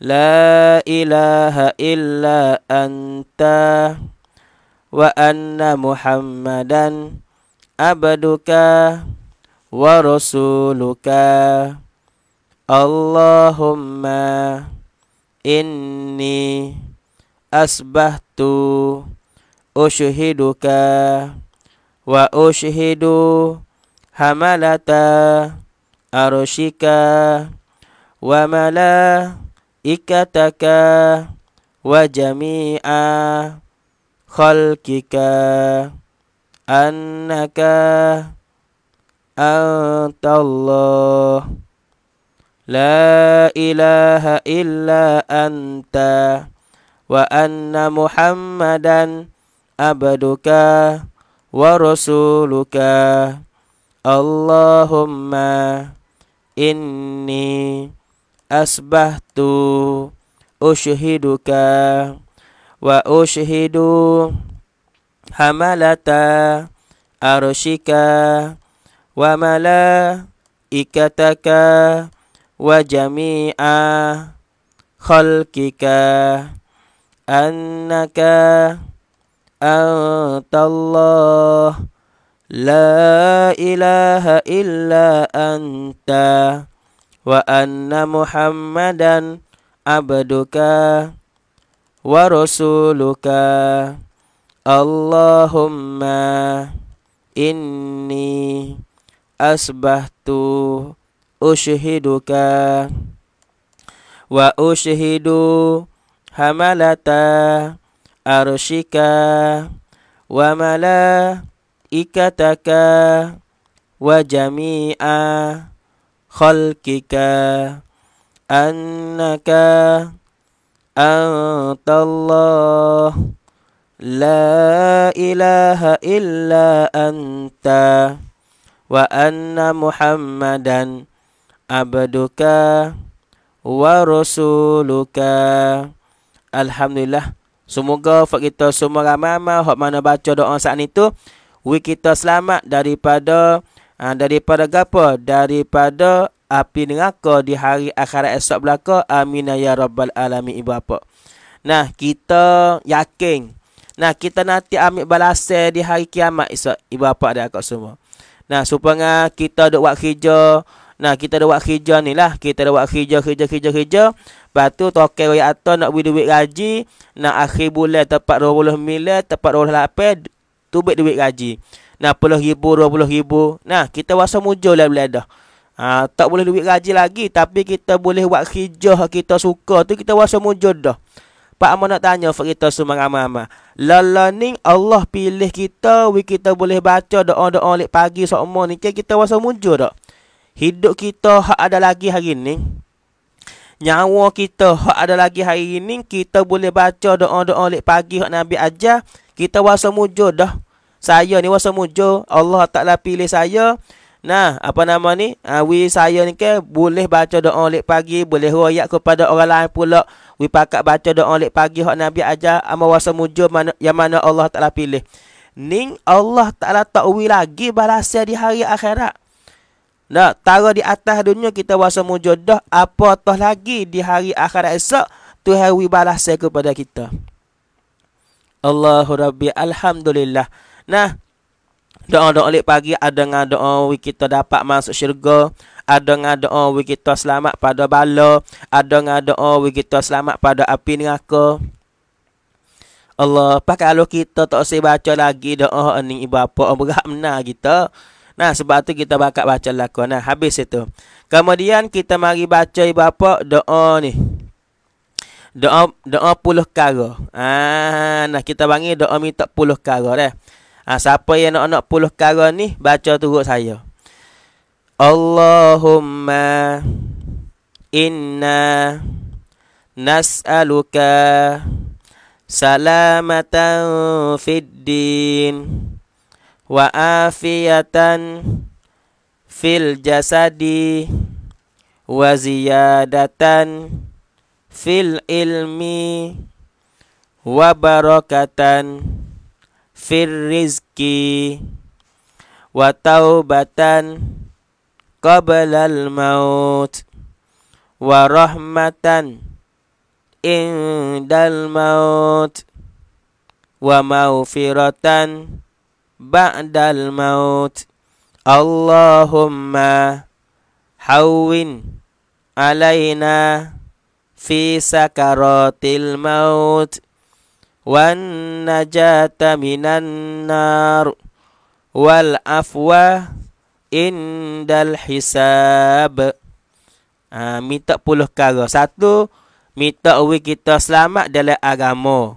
Speaker 1: لا إله إلا أنت وأن محمدا عبدك ورسولك اللهم إني أسبحت أشهدك وأشهد حملة أرشك وملأ ikataka wa jami'a khalkika annaka anta Allah la ilaha illa anta wa anna muhammadan abduka wa rasuluka Allahumma inni asbahtu ushiduka wa ushidu hamalata arushika, wa mala ikataka wa jami'a khalkika annaka antallah la ilaha illa anta wa anna muhammadan abduka wa rasuluka Allahumma inni asbahtu ushiduka wa ushidu hamalata arshika wa malaikataka wa jami'ah خلقك أنك Allah, La لا illa Anta, wa Anna Muhammadan abduka, wa Rasuluka. Alhamdulillah. Semoga buat kita semua ramai-ramai Hak mana baca doa saat itu We kita selamat daripada ha, daripada apa daripada api neraka di hari akhirat esok belaka amin ya rabbal alamin ibu apa nah kita yakin nah kita nanti ambil balasan di hari kiamat esok ibu apa ada kat semua nah supaya kita duk buat kerja Nah kita ada buat kerja ni lah Kita ada buat kerja, kerja, kerja, kerja Lepas tu tokeh rakyat atas nak beri duit gaji Nak akhir bulan tepat 20 mil Tepat 28 Tu beri duit gaji Nah puluh ribu, dua puluh ribu. Nah, kita rasa mujur lah bila dah. Ha, tak boleh duit gaji lagi. Tapi kita boleh buat hijau kita suka tu. Kita rasa mujur dah. Pak Amar nak tanya untuk kita semua ramai-ramai. Lala ni Allah pilih kita. We kita boleh baca doa-doa lep pagi seumur ni. Kan kita rasa mujur tak? Hidup kita hak ada lagi hari ni. Nyawa kita hak ada lagi hari ni. Kita boleh baca doa-doa lep pagi hak Nabi ajar. Kita rasa mujur dah saya ni wasa mujo Allah Taala pilih saya nah apa nama ni ha, ah, we saya ni ke boleh baca doa lek pagi boleh royak kepada orang lain pula we pakat baca doa lek pagi hak nabi ajar ama wasa mujo mana yang mana Allah Taala pilih ning Allah Taala takwi lagi balasnya di hari akhirat nah taruh di atas dunia kita wasa mujo dah apa toh lagi di hari akhirat esok Tuhan we balasnya kepada kita Allahu Rabbi Alhamdulillah. Nah, doa-doa lek pagi ada dengan doa kita dapat masuk syurga, ada dengan doa kita selamat pada bala, ada dengan doa kita selamat pada api neraka. Allah, pakai kalau kita tak usah baca lagi doa ni ibu apa berat benar kita. Nah, sebab tu kita bakal baca lakon. Nah, habis itu. Kemudian kita mari baca ibu bapa doa ni. Doa doa puluh kara. Ah, nah kita panggil doa minta puluh kara dah ha, Siapa yang nak-nak puluh kara ni Baca turut saya Allahumma Inna Nas'aluka Salamatan Fiddin Wa afiatan Fil jasadi Wa ziyadatan Fil ilmi Wa barakatan Wa barakatan fir rizki wa taubatan qabla al maut wa rahmatan indal maut wa maufiratan ba'dal maut Allahumma hawin alaina fi sakaratil maut والنجاة من النار والعفو عند الحساب ha, minta puluh kara satu minta awi kita selamat dalam agama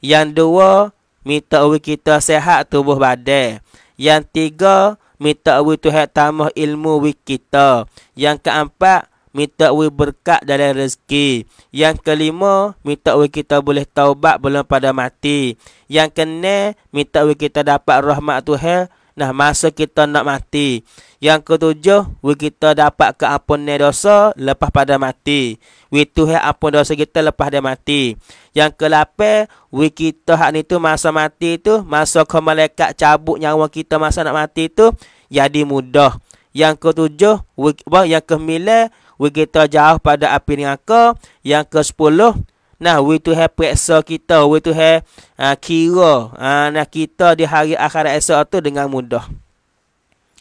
Speaker 1: yang dua minta awi kita sehat tubuh badan yang tiga minta awi tuhan tambah ilmu wik kita yang keempat minta we berkat dalam rezeki. Yang kelima, minta we kita boleh taubat belum pada mati. Yang kena, minta we kita dapat rahmat Tuhan nah masa kita nak mati. Yang ketujuh, we kita dapat keampunan dosa lepas pada mati. We Tuhan ampun dosa kita lepas dia mati. Yang kelapan, we kita hak ni tu masa mati tu, masa ke malaikat cabut nyawa kita masa nak mati tu, jadi mudah. Yang ketujuh, we, yang kemilai, kita jauh pada api neraka yang ke-10 nah we to have peksa kita we to have uh, kira uh, nah kita di hari akhirat esok tu dengan mudah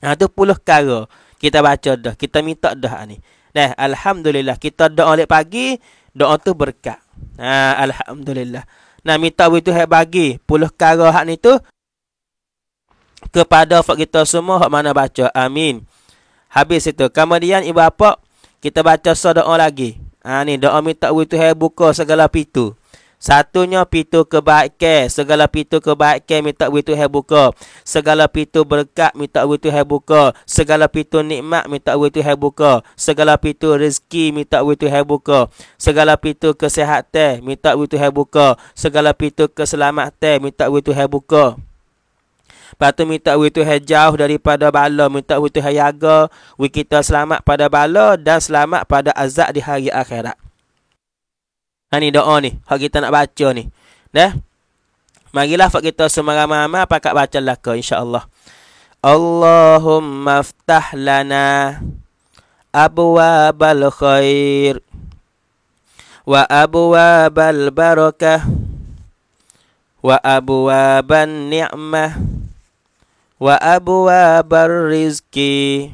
Speaker 1: nah tu puluh kara kita baca dah kita minta dah ni nah alhamdulillah kita doa lek pagi doa tu berkat nah alhamdulillah nah minta we to have bagi puluh kara hak ni tu kepada fak kita semua hak mana baca amin habis itu kemudian ibu bapa kita baca doa lagi. Ha ni doa minta Allah Tuhan buka segala pintu. Satunya pintu kebaikan, segala pintu kebaikan minta Allah Tuhan buka. Segala pintu berkat minta Allah Tuhan buka. Segala pintu nikmat minta Allah Tuhan buka. Segala pintu rezeki minta Allah Tuhan buka. Segala pintu kesihatan minta Allah Tuhan buka. Segala pintu keselamatan minta Allah Tuhan buka. Lepas tu minta Tuhan jauh daripada bala. Minta Tuhan jaga. Wih kita selamat pada bala dan selamat pada azab di hari akhirat. Ha ni doa ni. Hak kita nak baca ni. Dah. Marilah fak kita semua mama pakak baca lah insya Allah. Allahumma ftah lana abwabal khair wa abwabal barakah wa abwaban ni'mah wa abwaabar rizqi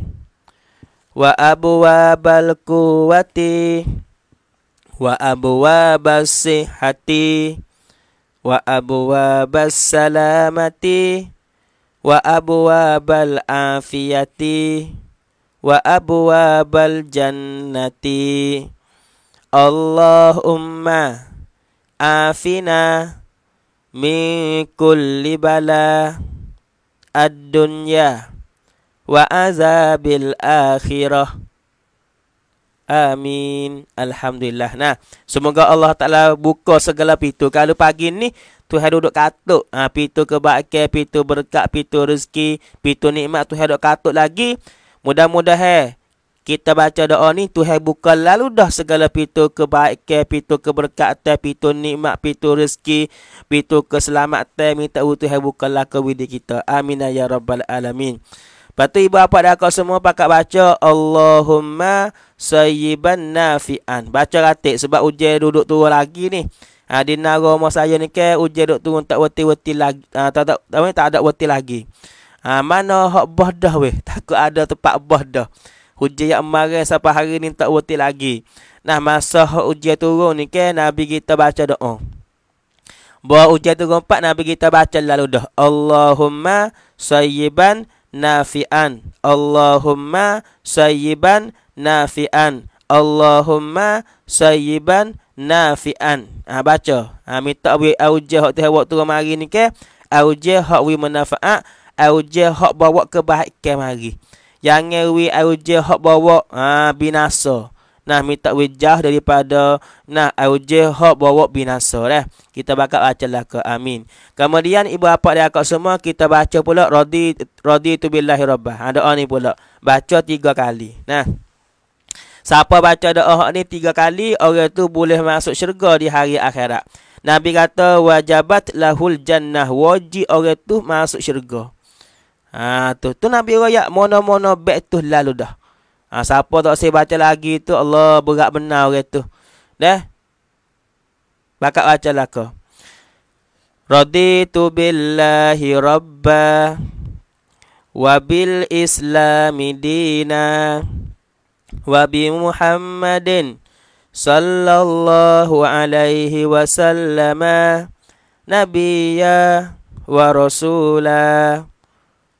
Speaker 1: wa abwaabal quwwati wa abwaabas sihhati wa abwaabas salamati wa abwaabal afiyati wa abwaabal jannati Allahumma afina min kulli bala' ad-dunya wa azabil akhirah. Amin. Alhamdulillah. Nah, semoga Allah Taala buka segala pintu. Kalau pagi ni Tuhan duduk katuk. Ha, pintu kebaikan, pintu berkat, pintu rezeki, pintu nikmat Tuhan duduk katuk lagi. Mudah-mudahan kita baca doa ni Tuhan buka lalu dah segala pintu kebaikan, pintu keberkatan, pintu nikmat, pintu rezeki, pintu keselamatan minta Tuhan buka lah ke widi kita. Amin ya rabbal alamin. Patu ibu bapa dah kau semua pakat baca Allahumma sayyiban nafi'an. Baca ratik sebab ujian duduk tua lagi ni. Ha, di naga saya ni ke ujian duduk turun tak wati wati lagi. Ha, tak, tak, tak, tak, tak ada wati lagi. Ha, mana hak bah dah weh. Takut ada tempat bah dah. Hujah yang marah sampai hari ni tak berhenti lagi. Nah, masa hujah turun ni ke, kan, Nabi kita baca doa. Bawa hujah tu empat Nabi kita baca lalu dah. Allahumma sayyiban nafi'an. Allahumma sayyiban nafi'an. Allahumma sayyiban nafi'an. Ha, baca. Ha, minta beri hujah waktu hewak turun mari ni ke? Hujah hak wi manfaat. Hujah hak bawa kebaikan mari. Hujah yang wi auje hok bawa ha binasa nah minta wijah daripada nah auje hok bawa binasa eh kita bakal baca lah ke amin kemudian ibu bapa dan akak semua kita baca pula radi radi tu billahi rabbah ha doa ni pula baca tiga kali nah siapa baca doa hok ni tiga kali orang tu boleh masuk syurga di hari akhirat Nabi kata wajabat lahul jannah wajib orang tu masuk syurga. Ha tu tu Nabi royak mono-mono bek tu lalu dah. Ha siapa tak saya baca lagi tu Allah berat benar orang tu. Dah. Bakat baca lah kau. Raditu billahi rabba wa bil islami dina wa bi muhammadin sallallahu alaihi wasallama nabiyya wa rasulah.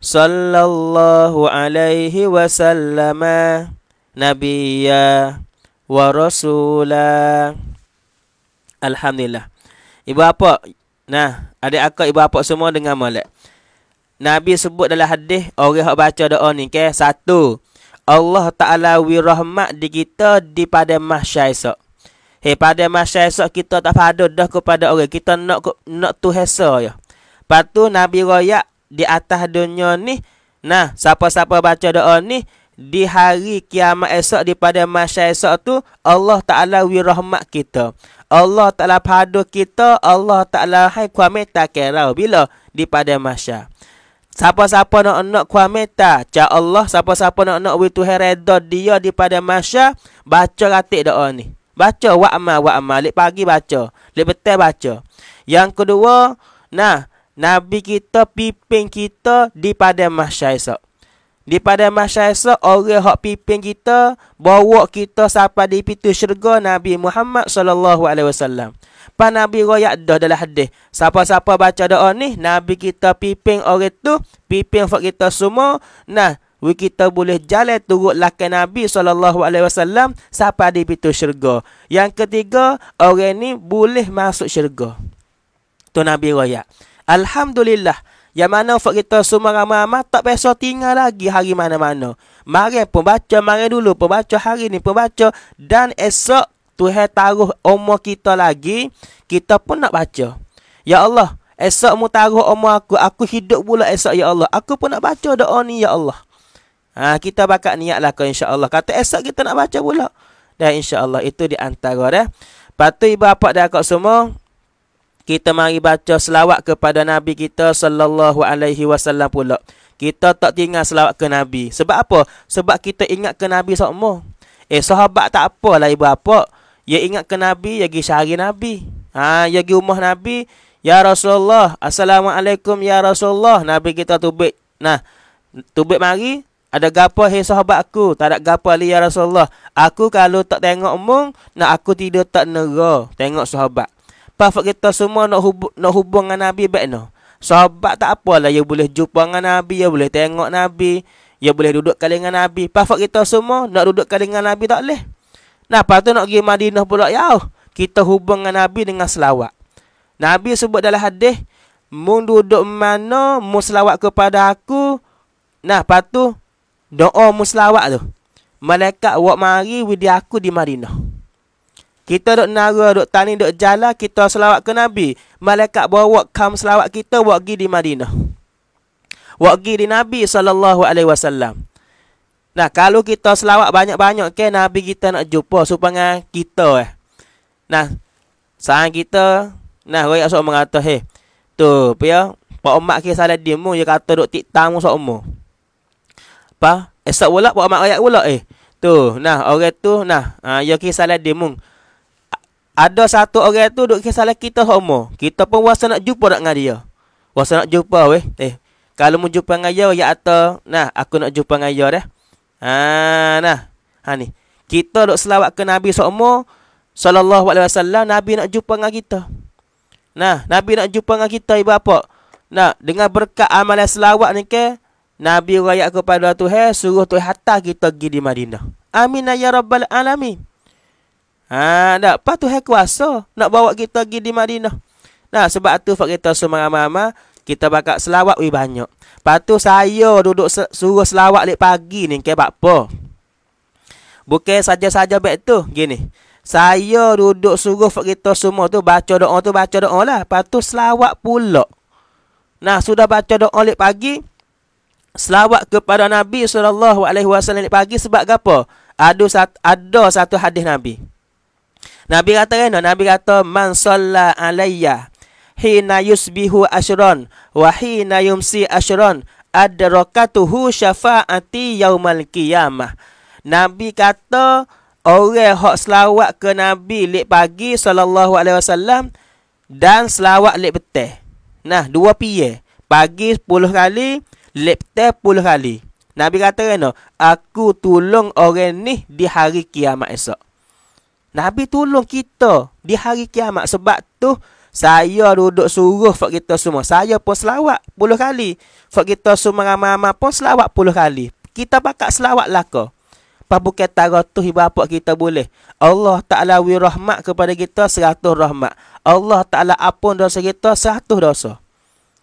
Speaker 1: sallallahu alaihi wasallam nabiyya wa rasula alhamdulillah ibu apa nah ada akak ibu apa semua dengan malak. nabi sebut dalam hadis orang hak baca doa ni ke satu Allah Ta'ala wi rahmat di kita di pada mahsyar esok. Hei pada mahsyar esok kita tak padu dah kepada orang. Kita nak nak tu hasa ya. Lepas tu Nabi Royak di atas dunia ni. Nah, siapa-siapa baca doa ni di hari kiamat esok di pada masa esok tu Allah Taala wirahmat kita. Allah Taala padu kita, Allah Taala hai kuameta kerau bila di pada masa. Siapa-siapa nak nak kuameta, ca Allah siapa-siapa nak nak witu redo dia di pada masa baca ratik doa ni. Baca wa'ma wa'ma. Lepas pagi baca. Lepas petang baca. Yang kedua. Nah. Nabi kita pimpin kita di pada mahsyar esok. Di pada mahsyar esok orang hak pimpin kita bawa kita sampai di pintu syurga Nabi Muhammad sallallahu alaihi wasallam. Pa Nabi royak dah dalam hadis. Siapa-siapa baca doa ni Nabi kita pimpin orang tu, pimpin hak kita semua. Nah, we kita boleh jalan turut lakan Nabi sallallahu alaihi wasallam sampai di pintu syurga. Yang ketiga, orang ni boleh masuk syurga. Tu Nabi royak. Alhamdulillah Yang mana untuk kita semua ramai-ramai Tak biasa tinggal lagi hari mana-mana Mari pun baca Mari dulu pun baca hari ni pun baca Dan esok Tuhan taruh umur kita lagi Kita pun nak baca Ya Allah Esok mu taruh umur aku Aku hidup pula esok ya Allah Aku pun nak baca doa ni ya Allah ha, Kita bakat niat lah kau insya Allah Kata esok kita nak baca pula Dan insya Allah itu di antara dah Lepas tu ibu bapak dan akak semua kita mari baca selawat kepada nabi kita sallallahu alaihi wasallam pula kita tak tinggal selawat ke nabi sebab apa sebab kita ingat ke nabi sokmo. eh sahabat tak apalah ibu apa ya ingat ke nabi ya pergi syari nabi ha ya pergi rumah nabi ya rasulullah assalamualaikum ya rasulullah nabi kita tubik nah tubik mari ada gapo he sahabatku tak ada gapo li ya rasulullah aku kalau tak tengok mung nak aku tidur tak nera tengok sahabat Pafak kita semua nak hubung, nak hubung dengan Nabi baik no. Sahabat tak apalah ya boleh jumpa dengan Nabi, ya boleh tengok Nabi, ya boleh duduk kali dengan Nabi. Pafak kita semua nak duduk kali dengan Nabi tak boleh. Nah, apa tu nak pergi Madinah pula ya. Kita hubung dengan Nabi dengan selawat. Nabi sebut dalam hadis, "Mun duduk mana mu selawat kepada aku." Nah, patu doa mu selawat tu. Malaikat wak mari widi aku di Madinah. Kita duk nara, duk tani, duk jala, kita selawat ke Nabi. Malaikat bawa kam selawat kita, bawa pergi di Madinah. bawa pergi di Nabi SAW. Nah, kalau kita selawat banyak-banyak, ke Nabi kita nak jumpa supaya kita. Eh. Nah, sang kita, nah, rakyat sok mengata, hei, tu, pia, ya? Pak Umat kisah salah dia dia kata duk tik tamu sok mu. Apa? Esok pula, Pak Umat ayak pula, eh. Tu, nah, orang tu, nah, ha, ah, ya dia ke salah dia ada satu orang tu duk kisah lelaki tu homo. Kita pun rasa nak jumpa nak dengan dia. Rasa nak jumpa weh. Eh, kalau mau jumpa dengan dia ya atau nah aku nak jumpa dengan dia dah. Ha nah. Ha ni. Kita duk selawat ke Nabi Sokmo sallallahu alaihi wasallam Nabi nak jumpa dengan kita. Nah, Nabi nak jumpa dengan kita ibu apa? Nah, dengan berkat amalan selawat ni ke Nabi raya kepada Tuhan suruh Tuhan hantar kita pergi di Madinah. Amin ya rabbal alamin. Ha, tak apa tu hai kuasa nak bawa kita pergi di Madinah. Nah, sebab tu fak kita semua mama kita bakal selawat wi banyak. Patu saya duduk suruh selawat lek pagi ni ke apa? Bukan saja-saja bet tu gini. Saya duduk suruh fak kita semua tu baca doa tu baca doa lah. Patu selawat pula. Nah, sudah baca doa lek pagi selawat kepada Nabi sallallahu alaihi wasallam lek pagi sebab apa? Ada ada satu hadis Nabi. Nabi kata kan, Nabi kata man salla alayya hina yusbihu ashron wa hina yumsi ashron adrakatuhu syafaati yaumal qiyamah. Nabi kata orang hok selawat ke Nabi lek pagi sallallahu alaihi wasallam dan selawat lek petang. Nah, dua piye. Pagi 10 kali, lek petang 10 kali. Nabi kata kan, aku tolong orang ni di hari kiamat esok. Nabi tolong kita di hari kiamat. Sebab tu saya duduk suruh fak kita semua. Saya pun selawat puluh kali. Fak kita semua ramai-ramai pun selawat puluh kali. Kita bakal selawat lah ke. Pabu kata ratus ibu apa kita boleh. Allah Ta'ala wi rahmat kepada kita seratus rahmat. Allah Ta'ala apun dosa kita seratus dosa.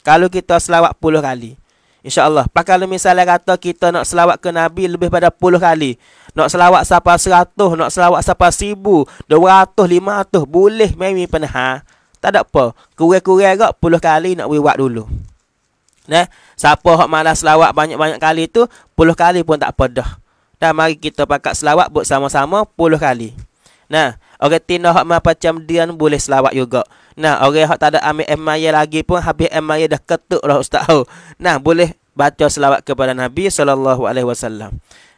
Speaker 1: Kalau kita selawat puluh kali. InsyaAllah. Pakai kalau misalnya kata kita nak selawat ke Nabi lebih pada puluh kali. Nak selawat siapa seratus, nak selawat siapa seribu, dua ratus, lima ratus. Boleh memi pernah. Ha? Tak ada apa. Kurai-kurai kot puluh kali nak buat dulu. Nah, siapa hok malas selawat banyak-banyak kali tu, puluh kali pun tak apa dah. Dan mari kita pakai selawat buat sama-sama puluh kali. Nah, orang tindak hak macam dia boleh selawat juga. Nah, orang hak tak ada ambil emaya lagi pun habis emaya dah ketuk lah ustaz tahu. Nah, boleh baca selawat kepada Nabi sallallahu alaihi wasallam.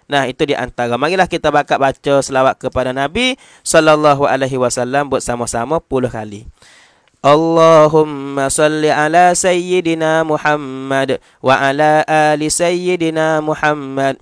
Speaker 1: Nah, itu di antara. Marilah kita bakat baca selawat kepada Nabi sallallahu alaihi wasallam buat sama-sama puluh kali. Allahumma salli ala sayyidina Muhammad wa ala ali sayyidina Muhammad.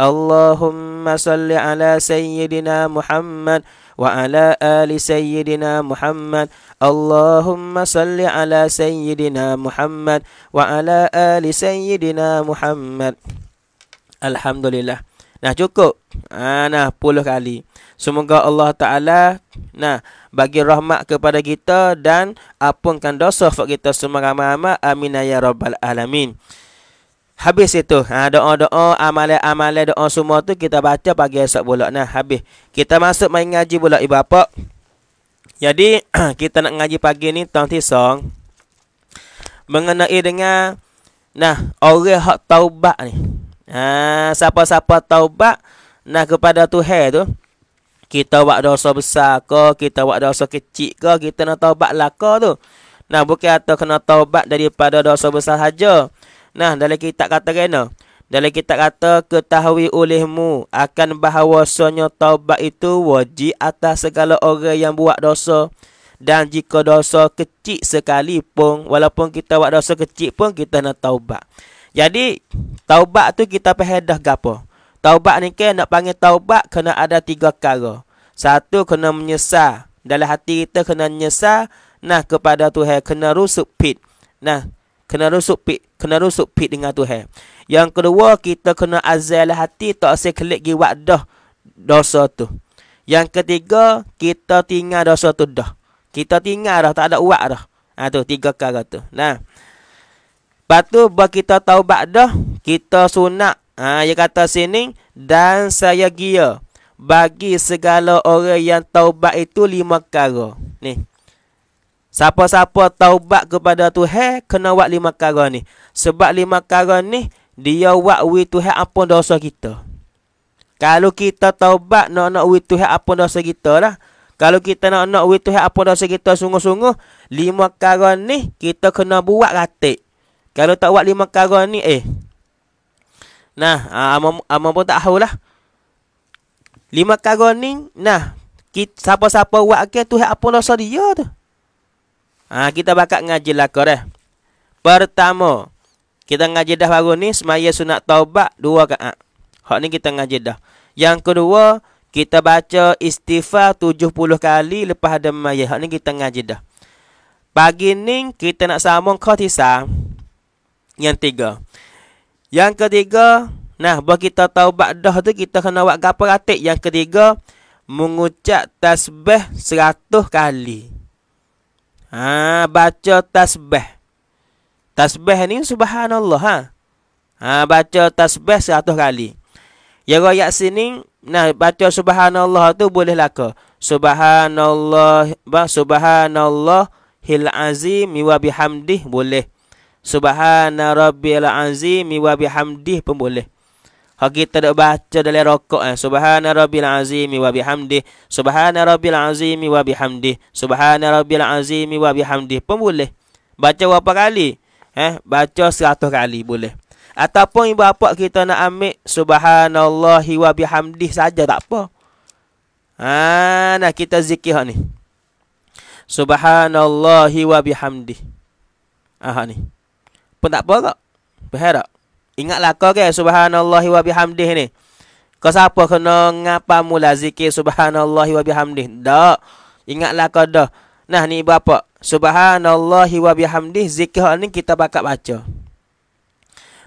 Speaker 1: اللهم صل على Muhammad محمد وعلى آل سيدنا محمد اللهم صل على سيدنا محمد وعلى آل سيدنا محمد الحمد لله Nah cukup. Ha, nah puluh kali. Semoga Allah Ta'ala nah bagi rahmat kepada kita dan apungkan dosa kita semua ramai-ramai. Amin ya Rabbal Alamin. Habis itu. Ha, doa-doa, amalan-amalan doa semua tu kita baca pagi esok pula. Nah, habis. Kita masuk main ngaji pula, ibu bapa. Jadi, kita nak ngaji pagi ni, Tuan Tisong. Mengenai dengan, nah, orang hak taubat ni. Ha, siapa-siapa taubat, nah, kepada Tuhan tu. Kita buat dosa besar ke, kita buat dosa kecil ke, kita nak taubat lah ke tu. Nah, bukan atau kena taubat daripada dosa besar saja. Nah, Nah, dalam kitab kata kena. Kan, dalam kitab kata, ketahui olehmu akan bahawa sonya taubat itu wajib atas segala orang yang buat dosa. Dan jika dosa kecil sekali pun, walaupun kita buat dosa kecil pun, kita nak taubat. Jadi, taubat tu kita perhedah gapo. Taubat ni kan nak panggil taubat kena ada tiga kara. Satu kena menyesal. Dalam hati kita kena menyesal. Nah kepada Tuhan kena rusuk pit. Nah kena rusuk pit kena rusuk pit dengan tu Tuhan. Yang kedua kita kena azal hati tak usah klik gi wadah dosa tu. Yang ketiga kita tinggal dosa tu dah. Kita tinggal dah tak ada uat dah. Ha tu tiga perkara tu. Nah. Batu buat kita taubat dah, kita sunat. Ha dia kata sini dan saya gia bagi segala orang yang taubat itu lima perkara. Nih. Siapa-siapa taubat kepada Tuhan kena buat lima perkara ni. Sebab lima perkara ni dia buat we Tuhan apa dosa kita. Kalau kita taubat nak nak we Tuhan apa dosa kita lah. Kalau kita nak nak we Tuhan apa dosa kita sungguh-sungguh, lima perkara ni kita kena buat ratik. Kalau tak buat lima perkara ni eh. Nah, amam ah, amam pun tak tahu lah. Lima kagoning, nah, siapa-siapa buat ke Tuhan apa dosa dia tu. Ha, kita bakat ngaji lakar eh. Pertama, kita ngaji dah baru ni, semaya sunat taubat, dua ke ak. Hak ni kita ngaji dah. Yang kedua, kita baca istighfar tujuh puluh kali lepas ada Maya. Hak ni kita ngaji dah. Pagi ni kita nak sambung khotisa yang tiga. Yang ketiga, nah buat kita taubat dah tu kita kena buat gapo ratik. Yang ketiga, mengucap tasbih seratus kali. Ha, baca tasbih. Tasbih ni subhanallah ha. Ha, baca tasbih 100 kali. Ya rakyat sini nah baca subhanallah tu boleh laka. Subhanallah ba subhanallah hil azim wa bihamdih boleh. Subhana azim wa bihamdih pun boleh. Hak kita dak baca dalam rokok eh. Subhana rabbil azimi wa bihamdi. Subhana rabbil azimi wa bihamdi. Subhana rabbil azimi wa bihamdi. Pun boleh. Baca berapa kali? Eh, baca seratus kali boleh. Ataupun ibu bapa kita nak ambil subhanallah wa bihamdi saja tak apa. Ha, nah kita zikir ni. Subhanallah wa bihamdi. Ah ni. Pun tak apa tak? Berharap. Ingatlah kau ke Subhanallahi wa bihamdih ni. Kau siapa kena ngapa mula zikir subhanallah wa bihamdih? Dak. Ingatlah kau dah. Nah ni bapa Subhanallah wa bihamdih zikir ni kita bakal baca.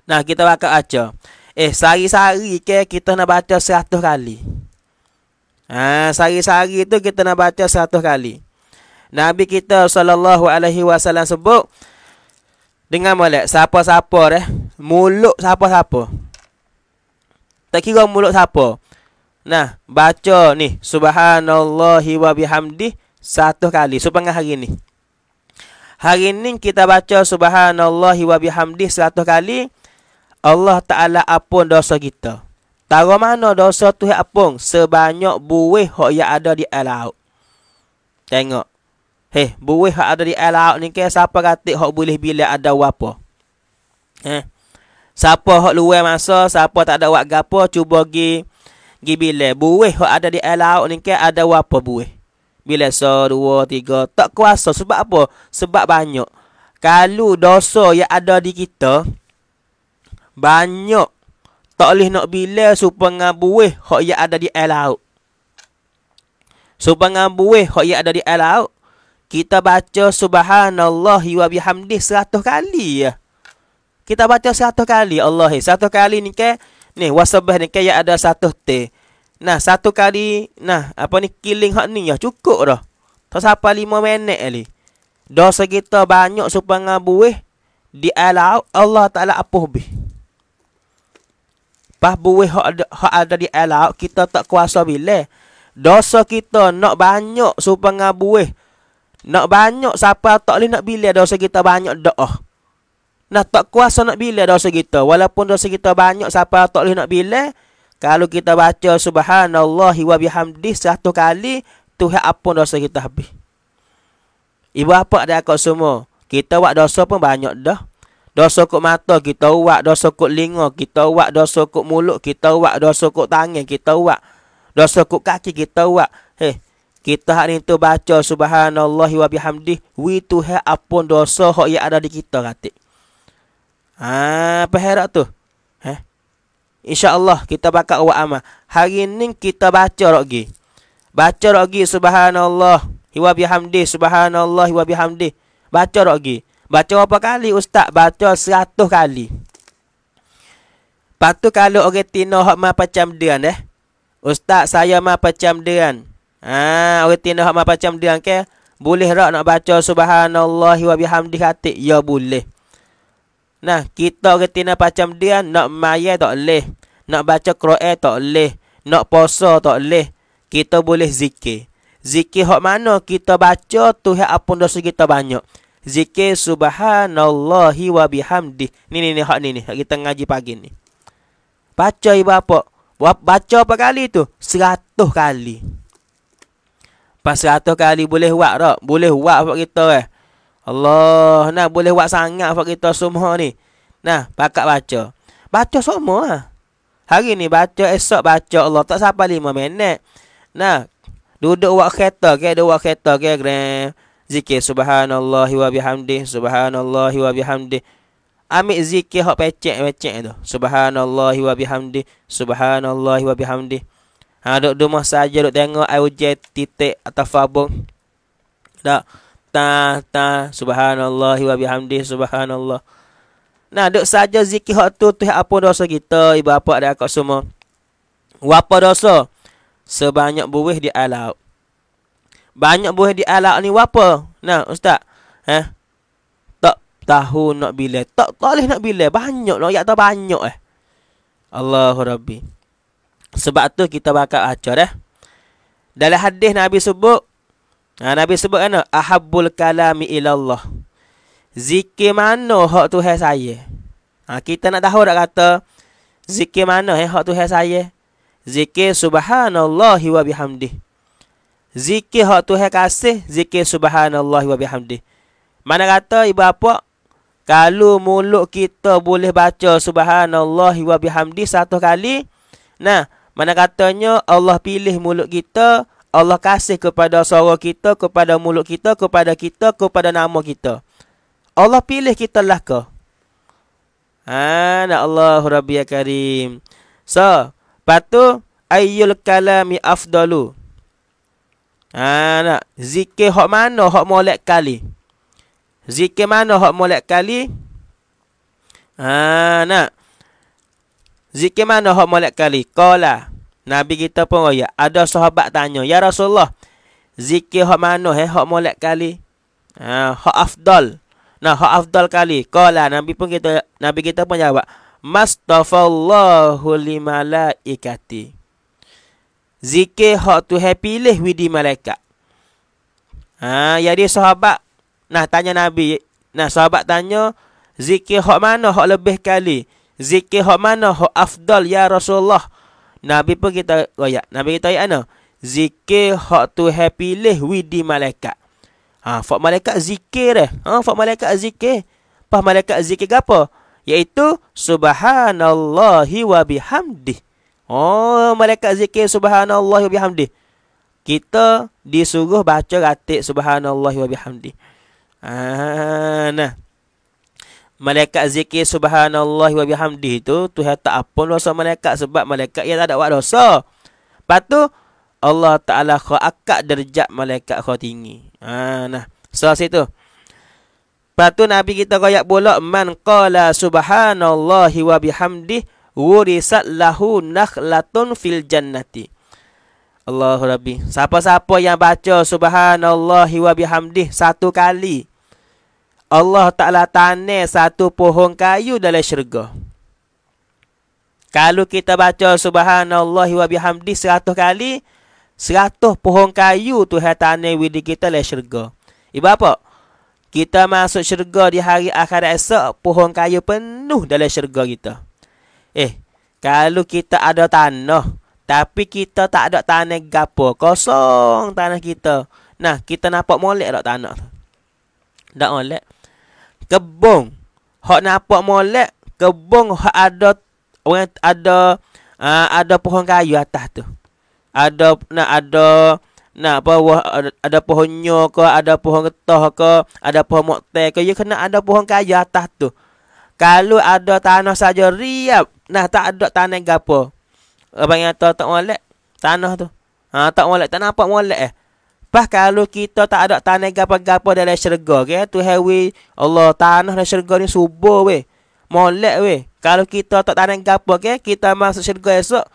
Speaker 1: Nah kita bakal baca. Eh sehari-hari ke kita nak baca seratus kali. Ha, sehari-hari tu kita nak baca seratus kali. Nabi kita sallallahu alaihi wasallam sebut dengan molek siapa-siapa deh. Eh? Mulut siapa-siapa Tak kira mulut siapa Nah, baca ni Subhanallah wa bihamdi Satu kali, supaya hari ni Hari ni kita baca Subhanallah wa bihamdi Satu kali Allah Ta'ala apun dosa kita Tahu mana dosa tu yang apun Sebanyak buih hok yang ada di air laut Tengok Hei, buih hok ada di air laut ni ke Siapa kata hok boleh bila ada apa Eh, Siapa hok luar masa, siapa tak ada buat gapo, cuba gi gi bile. Buih hok ada di air laut ni ke ada apa buih. Bila so dua tiga tak kuasa sebab apa? Sebab banyak. Kalau dosa yang ada di kita banyak tak boleh nak bila supaya ngabuih hok yang ada di air laut. Supaya ngabuih hok yang ada di air laut. Kita baca subhanallah wa bihamdih 100 kali ya kita baca satu kali Allah satu kali ni ke ni wasabah ni ke ya ada satu t nah satu kali nah apa ni killing hak ni ya cukup dah tak sampai lima minit ni dosa kita banyak supaya ngabuih di alau Allah taala apuh bih pas buih hak ada hak ada di alau kita tak kuasa bila dosa kita nak banyak supaya ngabuih nak banyak siapa tak boleh nak bila dosa kita banyak doa Nah tak kuasa nak bila dosa kita Walaupun dosa kita banyak Siapa tak boleh nak bila Kalau kita baca Subhanallah wa bihamdi Satu kali Tuhan apa dosa kita habis Ibu apa ada kau semua Kita buat dosa pun banyak dah Dosa kok mata kita buat Dosa kok linga kita buat Dosa kok mulut kita buat Dosa kok tangan kita buat Dosa kok kaki kita buat Heh kita hari tu baca subhanallah wa bihamdi wi tuha apun dosa hok yang ada di kita katik Ah, apa herak tu? Eh? InsyaAllah kita bakal buat amal. Hari ni kita baca rogi. Baca rogi subhanallah. Iwa bihamdi subhanallah. Iwa bihamdi. Baca rogi. Baca berapa kali ustaz? Baca seratus kali. Lepas tu kalau orang tina hak ma macam dia eh. Ustaz saya ma macam dia. Ha, ah, orang tina hak ma macam dia ke? Boleh tak nak baca subhanallah wa bihamdi hati? Ya boleh. Nah, kita kena macam dia nak maya tak leh. Nak baca Quran tak leh. Nak puasa tak leh. Kita boleh zikir. Zikir hak mana kita baca tu hak apa dosa kita banyak. Zikir subhanallahi wa bihamdi. Ni ni ni hak ni ni. Kita ngaji pagi ni. Baca ibu apa? Baca berapa kali tu? Seratus kali. Pas seratus kali boleh buat tak? Boleh buat apa kita eh? Allah nak boleh buat sangat buat kita semua ni. Nah, pakak baca. Baca semua lah. Hari ni baca, esok baca Allah. Tak sampai lima minit. Nah, duduk buat kereta. Kaya duduk buat kereta. Kaya grand. Zikir subhanallah wa bihamdi. Subhanallah wa bihamdi. Ambil zikir hak pecek-pecek tu. Subhanallah wa bihamdi. Subhanallah wa bihamdi. Ha, duduk rumah saja Duduk tengok. Ayo titik atau fabung. Dak. Tak ta ta subhanallah wa bihamdi subhanallah. Nah, dok saja zikir hak tu tuh apa dosa kita, ibu bapa ada akak semua. Apa dosa? Sebanyak buih di alaq. Banyak buih di alaq ni apa? Nah, ustaz. Eh. Tak tahu nak bila, tak boleh nak bila. Banyak nak ya tak banyak eh. Allahu rabbi. Sebab tu kita bakal acar eh. Dalam hadis Nabi sebut Ha, Nabi sebut kan Ahabul kalami ilallah. Zikir mana hak Tuhan saya? Ha, kita nak tahu tak kata zikir mana eh, hak Tuhan saya? Zikir subhanallah wa bihamdih. Zikir hak Tuhan kasih, zikir subhanallah wa bihamdih. Mana kata ibu apa? Kalau mulut kita boleh baca subhanallah wa bihamdih satu kali, nah, mana katanya Allah pilih mulut kita Allah kasih kepada suara kita, kepada mulut kita, kepada kita, kepada nama kita. Allah pilih kita lah ke? Ha, Allah Rabbi ya Karim. So, patu ayyul kalami afdalu. Ha, nak zikir hok mana hak molek kali? Zikir mana hak molek kali? Ha, nak. Zikir mana hak molek kali? Qala. Ha, Nabi kita pun raya. Ada sahabat tanya, "Ya Rasulullah, zikir hak mana eh hak molek kali?" Ha, hak afdal. Nah, hak afdal kali. Kala Nabi pun kita Nabi kita pun jawab, "Mastafallahu limalaikati." Zikir hak tu hak pilih widi malaikat. Ha, jadi sahabat nah tanya Nabi, nah sahabat tanya, "Zikir hak mana hak lebih kali?" Zikir hak mana hak afdal ya Rasulullah? Nabi pun kita royak. Nabi kita royak mana? Zikir hak tu happy leh widi malaikat. Ha, fak malaikat zikir eh. Ha, fak malaikat zikir. Pah malaikat zikir ke apa? Iaitu subhanallahi wa bihamdi. Oh, ha, malaikat zikir subhanallahi wa bihamdi. Kita disuruh baca ratik subhanallahi wa bihamdi. Ah, ha, nah malaikat zikir subhanallah wa bihamdi tu Tuhan tak ampun dosa malaikat sebab malaikat yang tak ada buat dosa. patu Allah Taala khaqaq derajat malaikat kau tinggi. Ha nah. So situ. patu Nabi kita koyak pula man qala subhanallahi wa bihamdi wurisat lahu nakhlatun fil jannati. Allahu Rabbi. Siapa-siapa yang baca subhanallahi wa bihamdi satu kali, Allah Ta'ala tanya satu pohon kayu dalam syurga. Kalau kita baca subhanallah wa bihamdi seratus kali, seratus pohon kayu tu hatane widi kita dalam syurga. Ibu apa? Kita masuk syurga di hari akhir esok, pohon kayu penuh dalam syurga kita. Eh, kalau kita ada tanah, tapi kita tak ada tanah gapo, kosong tanah kita. Nah, kita nampak molek tak tanah tu? Tak molek kebong hak nak apa molek kebong hak ada orang ada uh, ada pohon kayu atas tu ada nak ada nak apa ada, ada pohon nyok ada pohon getah ke ada pohon mokte ke ya kena ada pohon kayu atas tu kalau ada tanah saja riap nah tak ada tanah gapo abang kata tak molek tanah tu ha tak molek tak nampak molek eh Bah kalau kita tak ada tanah gapa-gapa dalam syurga, okay? tu hewi Allah tanah dalam syurga ni subuh we, Molek we. Kalau kita tak tanah gapa, okay? kita masuk syurga esok.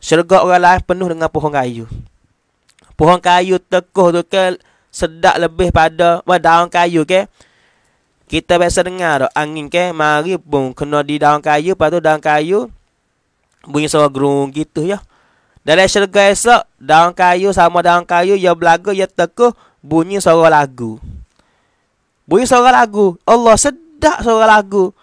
Speaker 1: Syurga orang lain penuh dengan pohon kayu. Pohon kayu tekuh tu ke sedap lebih pada wah, daun kayu ke. Kita biasa dengar tak angin ke mari pun kena di daun kayu, lepas tu daun kayu bunyi suara gerung gitu ya. Dalam syurga esok, daun kayu sama daun kayu, ia berlagu, ia tekuh, bunyi suara lagu. Bunyi suara lagu. Allah sedap suara lagu.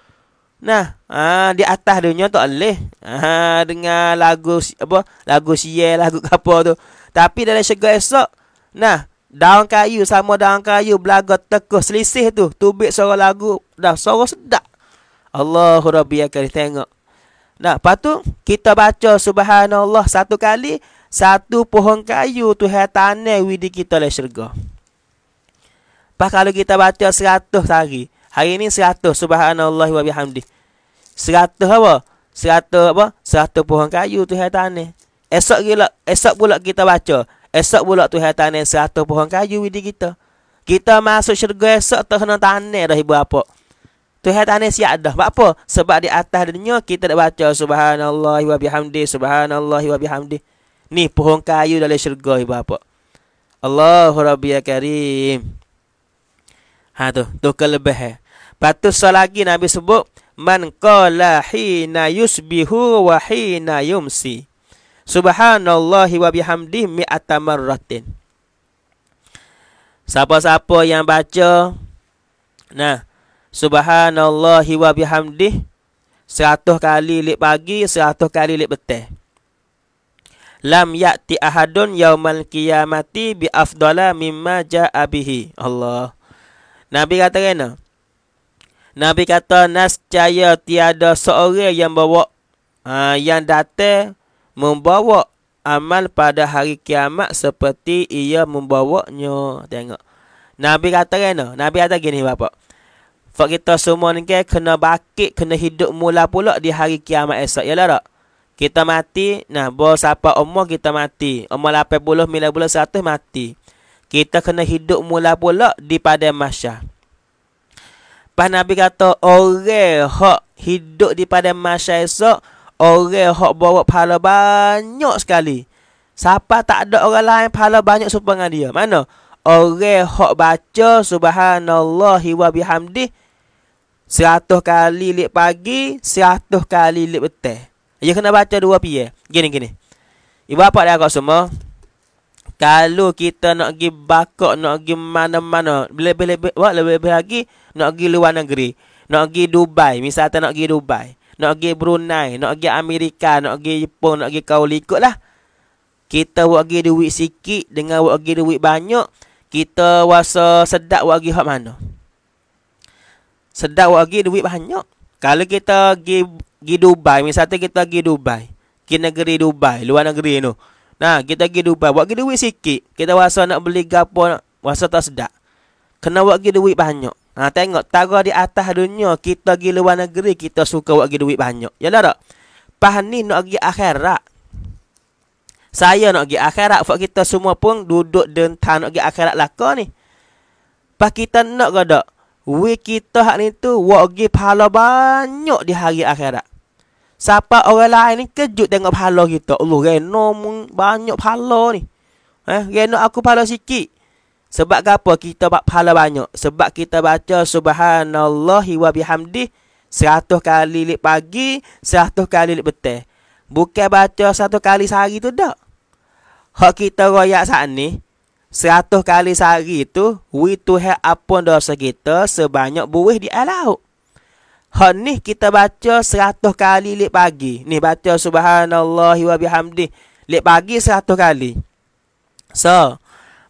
Speaker 1: Nah, ah, di atas dunia tak boleh. Ah, ha, dengar lagu apa lagu siye, lagu kapal tu. Tapi dalam syurga esok, nah, daun kayu sama daun kayu belaga tekuh selisih tu. Tubik suara lagu, dah suara sedap. Allahu Rabbi Akbar, tengok. Nah, lepas tu kita baca subhanallah satu kali, satu pohon kayu tu hatane widi kita le syurga. Pas kalau kita baca seratus hari, hari ini seratus subhanallah wa bihamdi. Seratus apa? Seratus apa? satu pohon kayu tu hatane. Esok gila, esok pula kita baca. Esok pula tu hatane seratus pohon kayu widi kita. Kita masuk syurga esok tu kena tanah dah ibu apa. Tuhan tak nasihat dah. Sebab apa? Sebab di atas dunia kita dah baca subhanallah wa bihamdi subhanallah wa bihamdi. Ni pohon kayu dalam syurga ibu bapa. Allahu rabbi ya karim. Ha tu, tu kelebih. Eh. Patu so lagi Nabi sebut man qala hina yusbihu wa hina yumsi. Subhanallah wa bihamdi mi'ata marratin. Siapa-siapa yang baca nah Subhanallah wa bihamdih Seratus kali lip pagi Seratus kali lip betah Lam yakti ahadun yauman kiamati bi afdala mimma ja'abihi. Allah. Nabi kata kena. Nabi kata nas caya tiada seorang yang bawa uh, yang datang membawa amal pada hari kiamat seperti ia membawanya. Tengok. Nabi kata kena. Nabi kata gini bapak. Sebab kita semua ni kan kena bakit, kena hidup mula pula di hari kiamat esok. Yalah tak? Kita mati, nah bawa siapa umur kita mati. Umur 80, mila bulan 100 mati. Kita kena hidup mula pula di pada masya. Pas Nabi kata, orang hok hidup di pada masya esok, orang hok bawa pahala banyak sekali. Siapa tak ada orang lain pahala banyak supaya dia. Mana? Orang hok baca subhanallah wa bihamdih Seratus kali lip pagi, seratus kali lip petang. Dia ya, kena baca dua pi eh. Gini, gini. Ibu bapa dia agak semua. Kalau kita nak pergi bakok, nak pergi mana-mana. Lebih-lebih lebih, lebih, lagi, nak pergi luar negeri. Nak pergi Dubai. Misalnya nak pergi Dubai. Nak pergi Brunei. Nak pergi Amerika. Nak pergi Jepun. Nak pergi kau ikut lah. Kita buat pergi duit sikit. Dengan buat pergi duit banyak. Kita rasa sedap buat pergi mana. Sedap lagi duit banyak. Kalau kita pergi, pergi Dubai, misalnya kita pergi Dubai. Ke negeri Dubai, luar negeri tu. Nah, kita pergi Dubai, buat pergi duit sikit. Kita rasa nak beli gapo, rasa tak sedap. Kena buat pergi duit banyak. Ha, tengok, tarah di atas dunia, kita pergi luar negeri, kita suka buat pergi duit banyak. Yalah tak? Pahan ni nak pergi akhirat. Saya nak pergi akhirat, buat kita semua pun duduk dan dentang nak pergi akhirat laka ni. Pak kita nak ke tak? we kita hak ni tu wak gi pahala banyak di hari akhirat. Siapa orang lain ni kejut tengok pahala kita. Allah oh, reno banyak pahala ni. Eh, reno aku pahala sikit. Sebab apa kita bak pahala banyak? Sebab kita baca subhanallah wa bihamdi 100 kali lip pagi, 100 kali lip betul. Bukan baca satu kali sehari tu dak. Hak kita royak saat ni, Seratus kali sehari tu, we to have upon dosa kita sebanyak buih di air laut. Ha ni kita baca seratus kali lep pagi. Ni baca subhanallah wa bihamdi. Lep pagi seratus kali. So,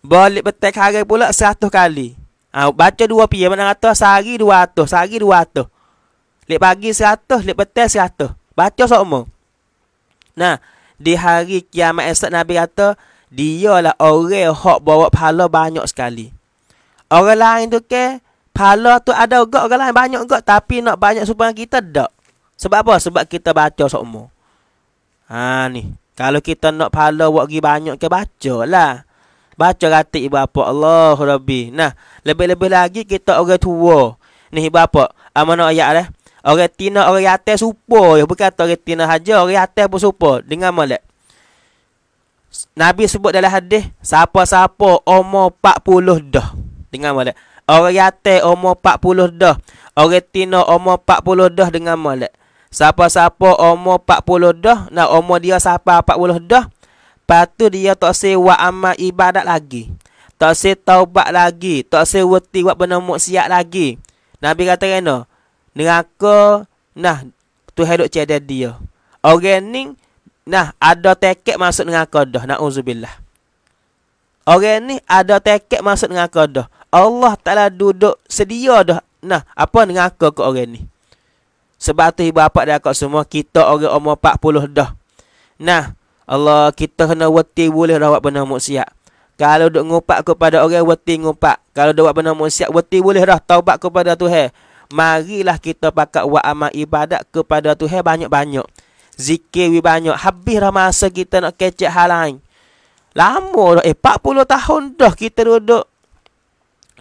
Speaker 1: balik petek hari pula seratus kali. Ha, baca dua pia. Mana kata sehari dua ratus. Sehari dua ratus. Lep pagi seratus. Lep petek seratus. Baca semua. Nah, di hari kiamat esok Nabi kata, dia lah orang hok bawa pahala banyak sekali. Orang lain tu ke, pahala tu ada juga orang lain banyak juga tapi nak banyak supaya kita tak. Sebab apa? Sebab kita baca semua. Ha ni. Kalau kita nak pahala buat pergi banyak ke baca lah. Baca rata ibu apa Allah Rabbi. Nah, lebih-lebih lagi kita orang tua. Ni ibu apa? Amanah ayat lah. Orang tina orang yatim supo ya bukan orang tina haja orang yatim pun supo dengan molek. Nabi sebut dalam hadis siapa-siapa umur 40 dah. Dengan molek. Orang yatim umur 40 dah. Orang tina umur 40 dah dengan molek. Siapa-siapa umur 40 dah, nak umur dia sampai 40 dah. Patu dia tak se amal ibadat lagi. Tak se taubat lagi, tak se wati buat benda maksiat lagi. Nabi kata kena. Neraka nah tu hidup cedak dia. Orang ni Nah, ada teket masuk dengan kodoh. Na'udzubillah. Orang ni ada teket masuk dengan kodoh. Allah Ta'ala duduk sedia dah. Nah, apa dengan aku ke orang ni? Sebab tu ibu bapa dah kau semua. Kita orang umur 40 dah. Nah, Allah kita kena wati boleh dah buat benda maksiat. Kalau duk ngupak kepada orang wati ngupak. Kalau duk buat benda maksiat wati boleh dah taubat kepada Tuhan. Marilah kita pakai waamah ibadat kepada Tuhan banyak-banyak. Zikir we banyak. Habislah masa kita nak kecek hal lain. Lama dah. Eh, 40 tahun dah kita duduk.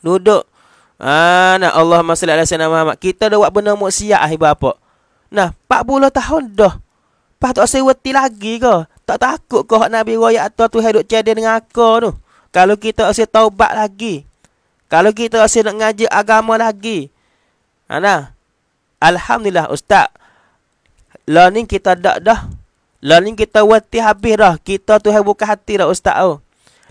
Speaker 1: Duduk. Ah, nak Allah salli ala sayyidina Muhammad. Kita dah buat benda maksiat ahli bapa. Nah, 40 tahun dah. Pas tak wati lagi ke? Tak takut ke Nabi Raya atau Tuhan duduk cedek dengan aku tu? Kalau kita rasa taubat lagi. Kalau kita rasa nak ngaji agama lagi. Ha, nah. Alhamdulillah, Ustaz lah ni kita dak dah. Lah ni kita wati habis dah. Kita tu hai buka hati dah ustaz tau.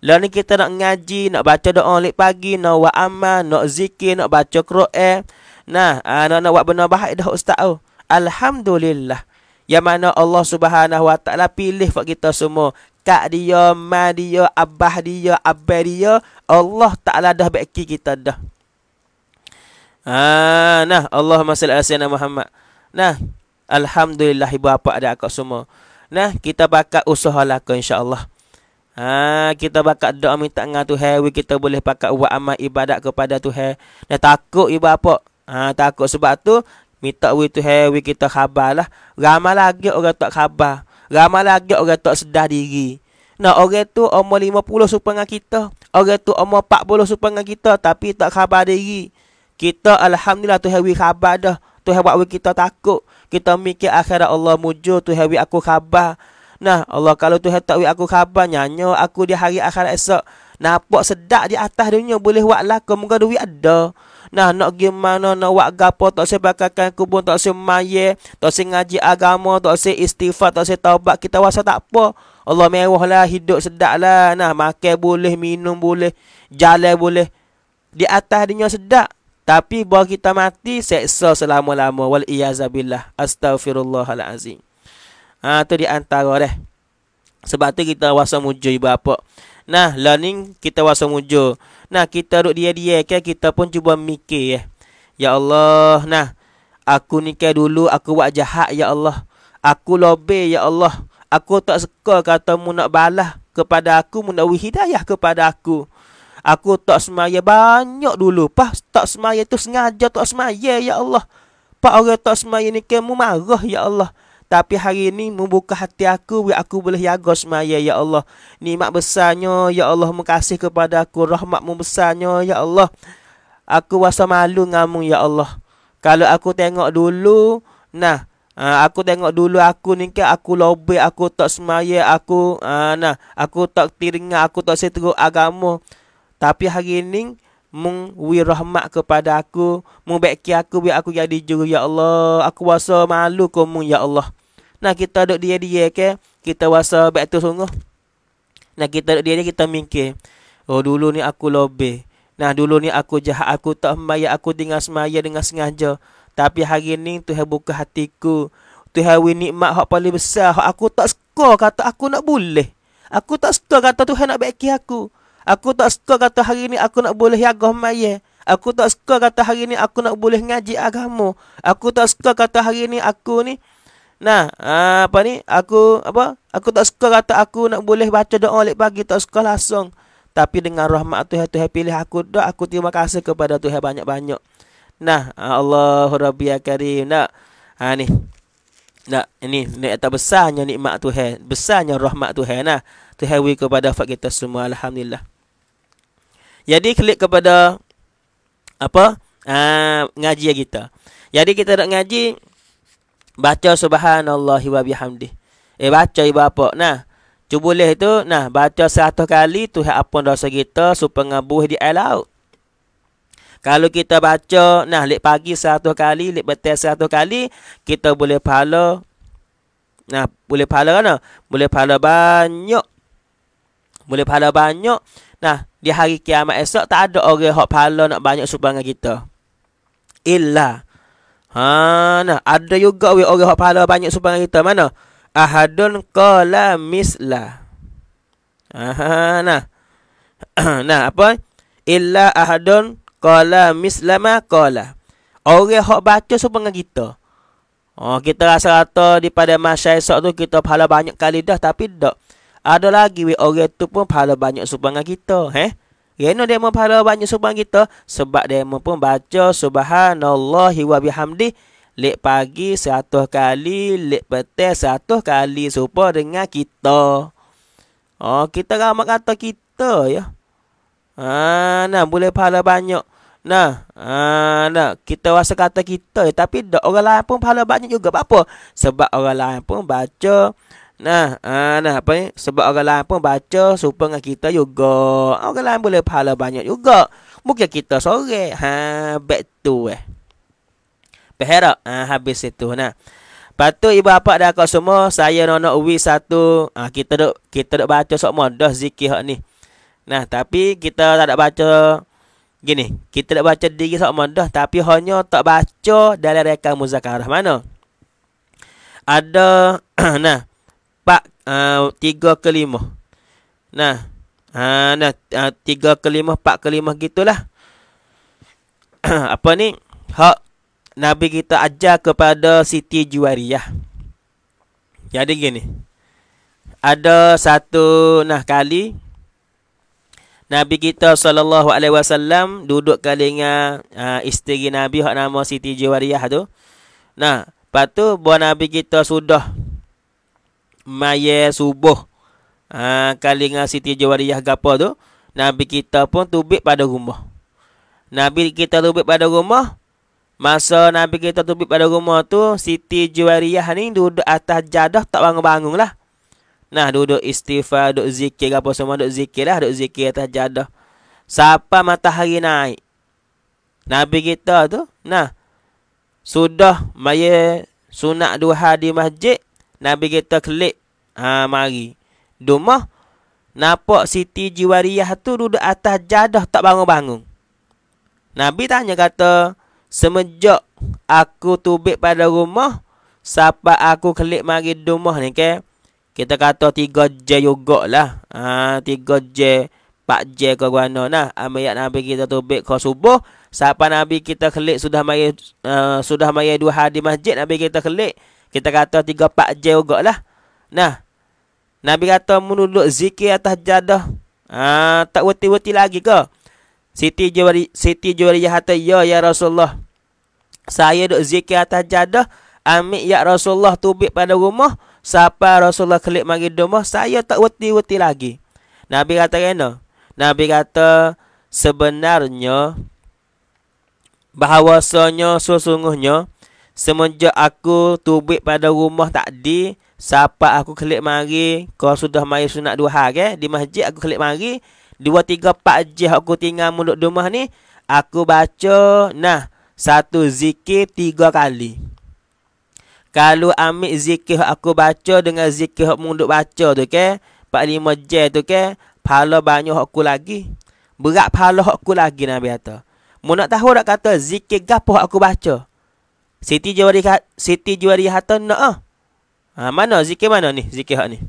Speaker 1: Lah ni kita nak ngaji, nak baca doa lek pagi, nak buat amal, nak zikir, nak baca Quran. Nah, anak ah, nak buat benda baik dah ustaz tau. Alhamdulillah. Ya mana Allah Subhanahu Wa Taala pilih buat kita semua. Kak dia, ma dia, abah dia, abah dia, Allah Taala dah beki kita dah. Ah, nah Allahumma salli ala sayyidina Muhammad. Nah, Alhamdulillah ibu bapa ada akak semua. Nah, kita bakat usaha lah ke insya-Allah. Ha, kita bakat doa minta dengan Tuhan, kita boleh pakat buat amal ibadat kepada Tuhan. Nah, takut ibu bapa. Ha, takut sebab tu minta we tu hai kita khabar lah. Ramai lagi orang tak khabar. Ramai lagi orang tak sedar diri. Nah, orang tu umur 50 supaya kita. Orang tu umur 40 supaya kita tapi tak khabar diri. Kita alhamdulillah tu hai khabar dah. Tuhan buat kita takut kita mikir akhirat Allah mujur tu hari aku khabar. Nah, Allah kalau tu tak wi aku khabar nyanyo aku di hari akhirat esok. Nampak sedak di atas dunia boleh buat lakon. Moga duit ada. Nah, nak pergi mana, nak buat gapo, tak saya bakarkan kubur, tak saya maya, tak saya ngaji agama, tak saya istighfar, tak saya taubat, kita rasa tak apa. Allah mewah lah, hidup sedak lah. Nah, makan boleh, minum boleh, jalan boleh. Di atas dunia sedak. Tapi buat kita mati seksa selama-lama wal iazabilah. Astagfirullahalazim. Ha tu di antara deh. Sebab tu kita wasa mujo ibu apa. Nah, learning kita wasa mujo. Nah, kita duk dia-dia ke kita pun cuba mikir eh. Ya Allah, nah. Aku ni ke dulu aku buat jahat ya Allah. Aku lobe ya Allah. Aku tak suka kata mu nak balas kepada aku mu nak hidayah kepada aku. Aku tak semaya banyak dulu. Pah, tak semaya tu sengaja tak semaya, ya Allah. Pak orang tak semaya ni kamu marah, ya Allah. Tapi hari ini membuka hati aku biar aku boleh jaga semaya ya Allah. Ni mak besarnya ya Allah mengasih kepada aku rahmatmu besarnya ya Allah. Aku rasa malu ngamu ya Allah. Kalau aku tengok dulu nah ha, aku tengok dulu aku ni kan aku lobe aku tak semaya aku ha, nah aku tak tiringa aku tak setuju agama tapi hari ini mung wi rahmat kepada aku, mung baiki aku biar aku jadi juru ya Allah. Aku rasa malu ke mung ya Allah. Nah kita duk dia dia ke, kita rasa baik tu sungguh. Nah kita duk dia dia kita mingkir. Oh dulu ni aku lobe. Nah dulu ni aku jahat aku tak membayar aku dengan semaya dengan sengaja. Tapi hari ni Tuhan buka hatiku. Tuhan wi nikmat hak paling besar. Hak aku tak suka kata aku nak boleh. Aku tak suka kata tu Tuhan nak baiki aku. Aku tak suka kata hari ni aku nak boleh yagah maya. Aku tak suka kata hari ni aku nak boleh ngaji agama. Aku tak suka kata hari ni aku ni. Nah, ah, apa ni? Aku apa? Aku tak suka kata aku nak boleh baca doa lepas pagi tak suka langsung. Tapi dengan rahmat Tuhan Tuhan pilih aku doa aku terima kasih kepada Tuhan banyak-banyak. Nah, Allahu Rabbi ya Karim. Nah. Ha ni. Nah, ini nak tak besarnya nikmat Tuhan, besarnya rahmat Tuhan nah. Tuhan wi kepada fak kita semua alhamdulillah. Jadi klik kepada apa? Ah ngaji ya kita. Jadi kita nak ngaji baca subhanallahi wa bihamdi. Eh baca ibu apa? Nah, cuba boleh tu nah baca 100 kali Tuhan apa dosa kita supaya ngabuh di air laut. Kalau kita baca nah lek pagi satu kali, lek petang satu kali, kita boleh pahala nah boleh pahala kan? Boleh pahala banyak. Boleh pahala banyak. Nah, di hari kiamat esok tak ada orang hak pahala nak banyak sumbangan kita. Illa Ha nah ada juga we orang hak pahala banyak sumbangan kita mana? Ahadun qala misla. Aha nah. nah apa? Illa ahadun Qala mislama qala. Orang hak baca serupa dengan kita. Oh, kita rasa rata daripada masa esok tu kita pahala banyak kali dah tapi tak. Ada lagi we orang tu pun pahala banyak serupa dengan kita, heh. Kenapa dia pahala banyak serupa kita? Sebab dia pun baca subhanallah wa bihamdi lek pagi 100 kali, lek petang 100 kali serupa dengan kita. Oh, kita ramai kata kita ya. Ah, nah boleh pahala banyak. Nah, uh, nah, kita rasa kata kita tapi orang lain pun pahala banyak juga. Apa? Sebab orang lain pun baca Nah, uh, nah apa ni? Sebab orang lain pun baca supaya dengan kita juga. Orang lain boleh pahala banyak juga. Mungkin kita sore. Ha, back to eh. Behera, ha, ah, habis itu nah. Batu ibu bapa dah kau semua, saya nono wi satu. Ha, kita dok kita dok baca semua dah zikir ni. Nah, tapi kita tak ada baca Gini, kita nak baca diri sama dah tapi hanya tak baca dalam rekam muzakarah mana? Ada nah pak uh, tiga ke lima. Nah, uh, nah uh, tiga ke lima, empat ke lima gitulah. Apa ni? Hak Nabi kita ajar kepada Siti Juwariyah. Jadi gini. Ada satu nah kali Nabi kita sallallahu alaihi wasallam duduk kali dengan uh, isteri Nabi hak nama Siti Jawariyah tu. Nah, patu tu buah Nabi kita sudah maya subuh uh, kali dengan Siti Jawariyah gapo tu, Nabi kita pun tubik pada rumah. Nabi kita tubik pada rumah. Masa Nabi kita tubik pada rumah tu, Siti Jawariyah ni duduk atas jadah tak bangun-bangun lah. Nah duduk istighfar, duduk zikir apa semua duduk zikir lah, duduk zikir atas jadah. Siapa matahari naik? Nabi kita tu. Nah. Sudah maya sunat duha di masjid, Nabi kita klik Ha mari. Dumah nampak Siti Jiwariyah tu duduk atas jadah tak bangun-bangun. Nabi tanya kata, semenjak aku tubik pada rumah, siapa aku klik mari rumah ni ke? Okay? kita kata tiga J juga lah. Ha, 3 J, 4 J ke guana. Nah, ambil ha, yang Nabi kita tubik ke subuh. Siapa Nabi kita kelik sudah mari, uh, ha, sudah mari dua hari di masjid. Nabi kita kelik. Kita kata tiga 4 J juga lah. Nah, Nabi kata menuduk zikir atas jadah. Ha, tak wati-wati lagi ke? Siti Jawari Siti Jawari kata, "Ya ya Rasulullah. Saya duk zikir atas jadah, ambil ya Rasulullah tubik pada rumah." Siapa Rasulullah kelip mari domah Saya tak wati-wati lagi Nabi kata kena Nabi kata Sebenarnya Bahawasanya sesungguhnya Semenjak aku tubik pada rumah tak di Siapa aku kelip mari Kau sudah mai sunat dua hari eh? Di masjid aku kelip mari Dua tiga pak je aku tinggal mulut rumah ni Aku baca Nah satu zikir tiga kali kalau ambil zikir aku baca dengan zikir aku munduk baca tu ke. Okay? 45 jel tu ke. Pahala banyak aku lagi. Berat pahala aku lagi Nabi kata. Mu nak tahu nak kata zikir gapoh aku baca. Siti Jawari Siti Jawari hata nak ah. Ha, mana zikir mana ni? Zikir hak ni.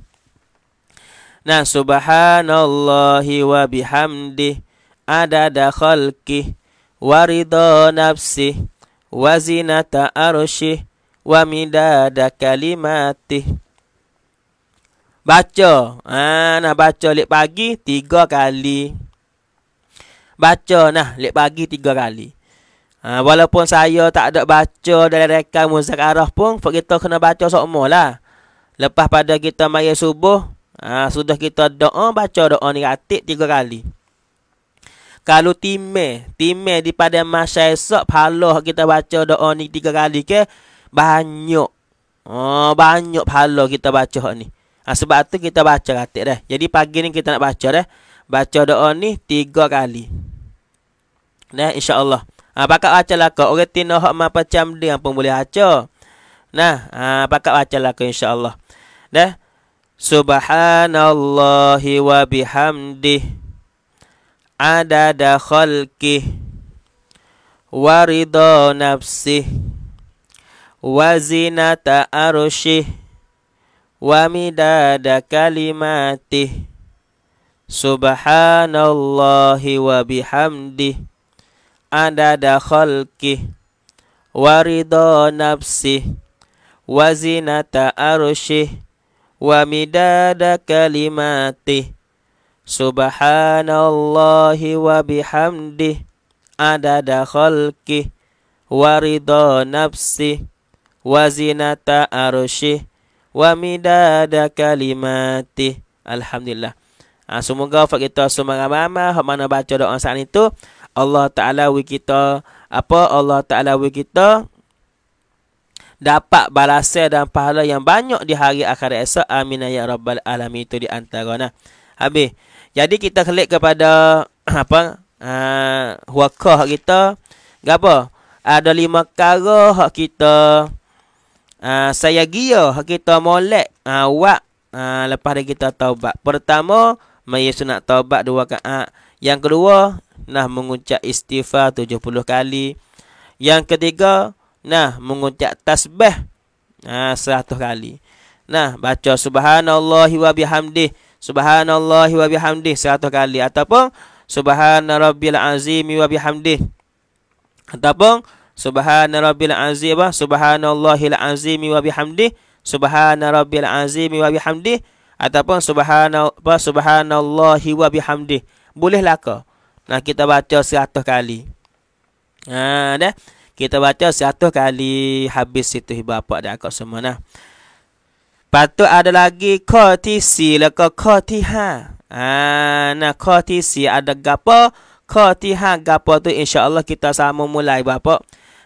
Speaker 1: Nah subhanallah wa bihamdi adada khalqi warida nafsi wazinata arshih wa midada kalimatih. Baca. Ha, nak baca lek pagi tiga kali. Baca nah lek pagi tiga kali. Ha, walaupun saya tak ada baca dalam rekam muzakarah pun, kita kena baca sokmo lah. Lepas pada kita mai subuh, ha, sudah kita doa, baca doa ni ratik tiga kali. Kalau time, time di pada masa esok, kalau kita baca doa ni tiga kali ke, okay? banyak oh, banyak pahala kita baca ni ha, sebab tu kita baca katik dah jadi pagi ni kita nak baca dah baca doa ni tiga kali nah insyaallah ha, ah, pakak baca lah kau orang tino hak macam dia pun boleh baca nah ha, ah, pakak baca lah kau insyaallah dah Subhanallah wa bihamdi adada khalqi wa ridha nafsihi وزينه ارشه ومداد كلماته سبحان الله وبحمده عدد خلقه ورضا نفسه وزينه ارشه ومداد كلماته سبحان الله وبحمده عدد خلقه ورضا نفسه wazinata arushih wa midada kalimati. Alhamdulillah. Ha, semoga hak kita semua ramai-ramai hak mana baca doa saat itu Allah Taala wi kita apa Allah Taala wi kita dapat balasan dan pahala yang banyak di hari akhir esok. Amin ya rabbal alamin itu di antara nah. Habis. Jadi kita klik kepada apa? Ah uh, kita. Gapo? Ada lima perkara hak kita Ah, saya gia kita molek awak ah, uh, ah, uh, lepas dari kita taubat. Pertama, mai sunat taubat dua kali. Yang kedua, nah mengucap istighfar tujuh puluh kali. Yang ketiga, nah mengucap tasbih uh, 100 kali. Nah, baca subhanallahi wa bihamdih. Subhanallahi wa bihamdih 100 kali ataupun subhana rabbil azim wa bihamdih. Ataupun Subhana rabbil azim apa? Subhanallahil azimi wa bihamdi. Subhana rabbil azimi wa bihamdi ataupun subhana apa? Subhanallahi wa bihamdi. Bolehlah ke? Nah kita baca seratus kali. Ha dah. Kita baca seratus kali habis situ ibu bapa dah kau semua nah. Patut ada lagi khatisi leka khatiha. Ha nah khatisi ada gapo? Khatiha gapo tu insya-Allah kita sama mulai bapa.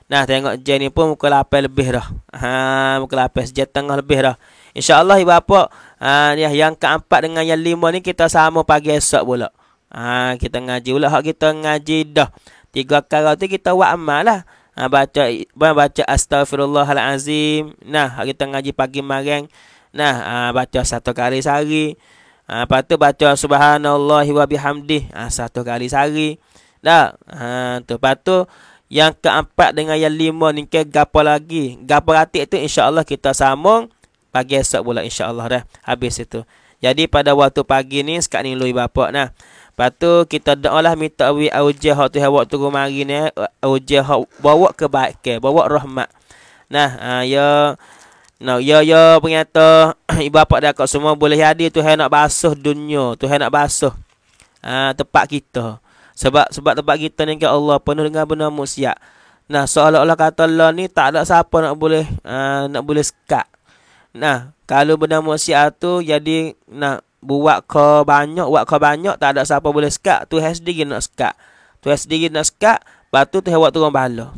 Speaker 1: Nah tengok Jen ni pun muka lapar lebih dah. Ha muka lapar sejak tengah lebih dah. Insya-Allah ibu bapa ha ya, yang keempat dengan yang lima ni kita sama pagi esok pula. Ha kita ngaji pula hak kita ngaji dah. Tiga kali tu kita buat amal lah. Ha, baca ba, baca astaghfirullahalazim. Nah hak kita ngaji pagi malam. Nah ha, baca satu kali sehari. Ha, lepas tu baca subhanallah wa bihamdih ha, satu kali sehari. Dah. Ha tu patu yang keempat dengan yang lima ni ke gapa lagi. Gapa ratik tu insya-Allah kita sambung pagi esok pula insya-Allah dah. Habis itu. Jadi pada waktu pagi ni sekak ni lui bapak nah. Lepas kita doa lah minta awi auja hak tu hawak tu kemari ni eh, auja hak bawa kebaikan, bawa rahmat. Nah, uh, ya Nah, ya ya penyata ibu bapa dak semua boleh hadir tu hai nak basuh dunia, tu hai nak basuh. Ah uh, tempat kita. Sebab sebab tempat kita ni ke kan Allah penuh dengan benda musyak. Nah, seolah-olah kata Allah ni tak ada siapa nak boleh uh, nak boleh sekat. Nah, kalau benda musyak tu jadi nak buat ke banyak, buat ke banyak tak ada siapa boleh sekat. Tu has diri nak sekat. Tu has diri nak sekat, batu tu hewat turun bala.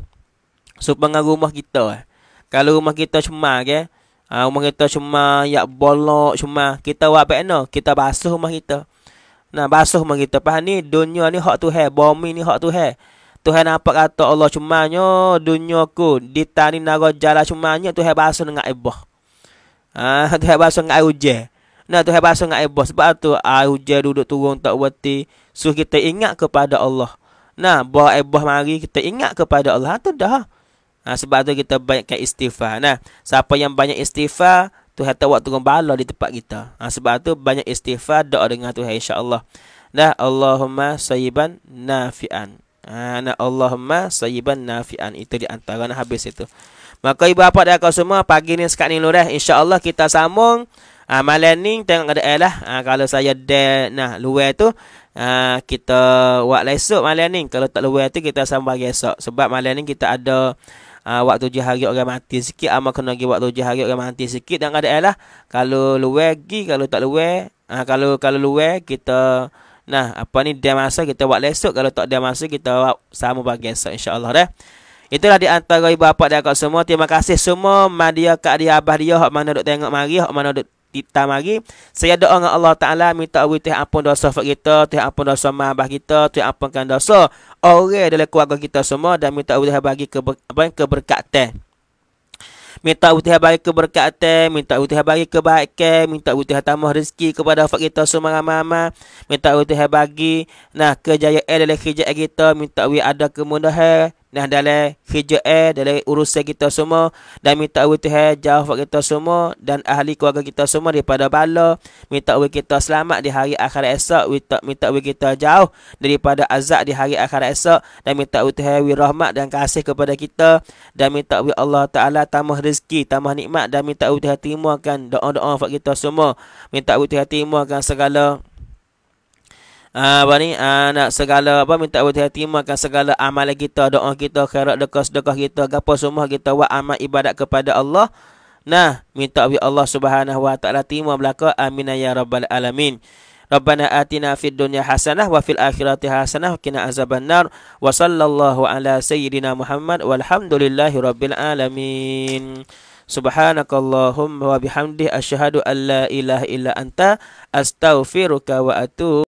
Speaker 1: Supaya rumah kita eh. Kalau rumah kita cuma ke, okay? uh, rumah kita cuma yak bolok cuma kita buat apa Kita basuh rumah kita. Nah basuh mah kita faham ni dunia ni hak Tuhan, bumi ni hak Tuhan. Tuhan nampak kata Allah cumanya dunia ku ditani tani jalan cumanya Tuhan basuh dengan ibah. Ah ha, Tuhan basuh dengan uje. Nah Tuhan basuh dengan ibah sebab tu uje duduk turun tak berti suruh kita ingat kepada Allah. Nah bawa ibah mari kita ingat kepada Allah ha, tu dah. Nah, ha, sebab tu kita banyakkan istighfar. Nah, siapa yang banyak istighfar, Tuhan tahu waktu gembala di tempat kita. Ha, sebab tu banyak istighfar doa dengan Tuhan insya-Allah. Nah, Allahumma sayyiban nafi'an. Ha, nah, Allahumma sayyiban nafi'an. Itu di antara nah, habis itu. Maka ibu bapa dan kau semua pagi ni sekat ni lu eh, insya-Allah kita sambung ha, malam ni tengok ada lah. Ha, kalau saya dah nah luar tu ha, kita buat lah esok malam ni. Kalau tak luar tu kita sambung esok sebab malam ni kita ada uh, waktu je hari orang mati sikit amal kena pergi waktu je hari orang mati sikit dan ada ialah kalau luar pergi kalau tak luwe, uh, kalau kalau luwe kita nah apa ni dia masa kita buat esok kalau tak dia masa kita buat sama bagi esok insyaallah deh Itulah di antara ibu bapa dan kak semua. Terima kasih semua. Madia kak dia abah dia. Hak mana duk tengok mari. Hak mana duk kita mari saya doa dengan Allah Taala minta awi teh ampun dosa fak kita teh ampun dosa mabah kita teh ampunkan dosa orang dalam keluarga kita semua dan minta awi bagi keber, apa keberkatan Minta utih bagi keberkatan, minta utih bagi kebaikan, minta utih tambah rezeki kepada fak kita semua ramai mama. Minta utih bagi nah kejayaan dalam kerja kita, minta we ada kemudahan, Nah, dalam kerja eh dalam urusan kita semua dan minta oleh Tuhan jauh waktu kita semua dan ahli keluarga kita semua daripada bala minta oleh kita selamat di hari akhir esok minta minta oleh kita jauh daripada azab di hari akhir esok dan minta oleh Tuhan wi rahmat dan kasih kepada kita dan minta oleh Allah taala tambah rezeki tambah nikmat dan minta oleh Tuhan terimakan doa-doa waktu kita semua minta oleh Tuhan terimakan segala apa ah, ni ah, nak segala apa minta buat hati makan segala amal kita doa kita kerak dekat sedekah kita gapo semua kita wa amal ibadat kepada Allah nah minta bi Allah Subhanahu wa taala timah belaka amin ya rabbal alamin ربنا آتنا في الدنيا حسنة وفي الآخرة حسنة وقنا عذاب النار وصلى الله على سيدنا محمد والحمد لله رب العالمين سبحانك اللهم وبحمده أشهد أن لا إله إلا أنت أستغفرك وأتوب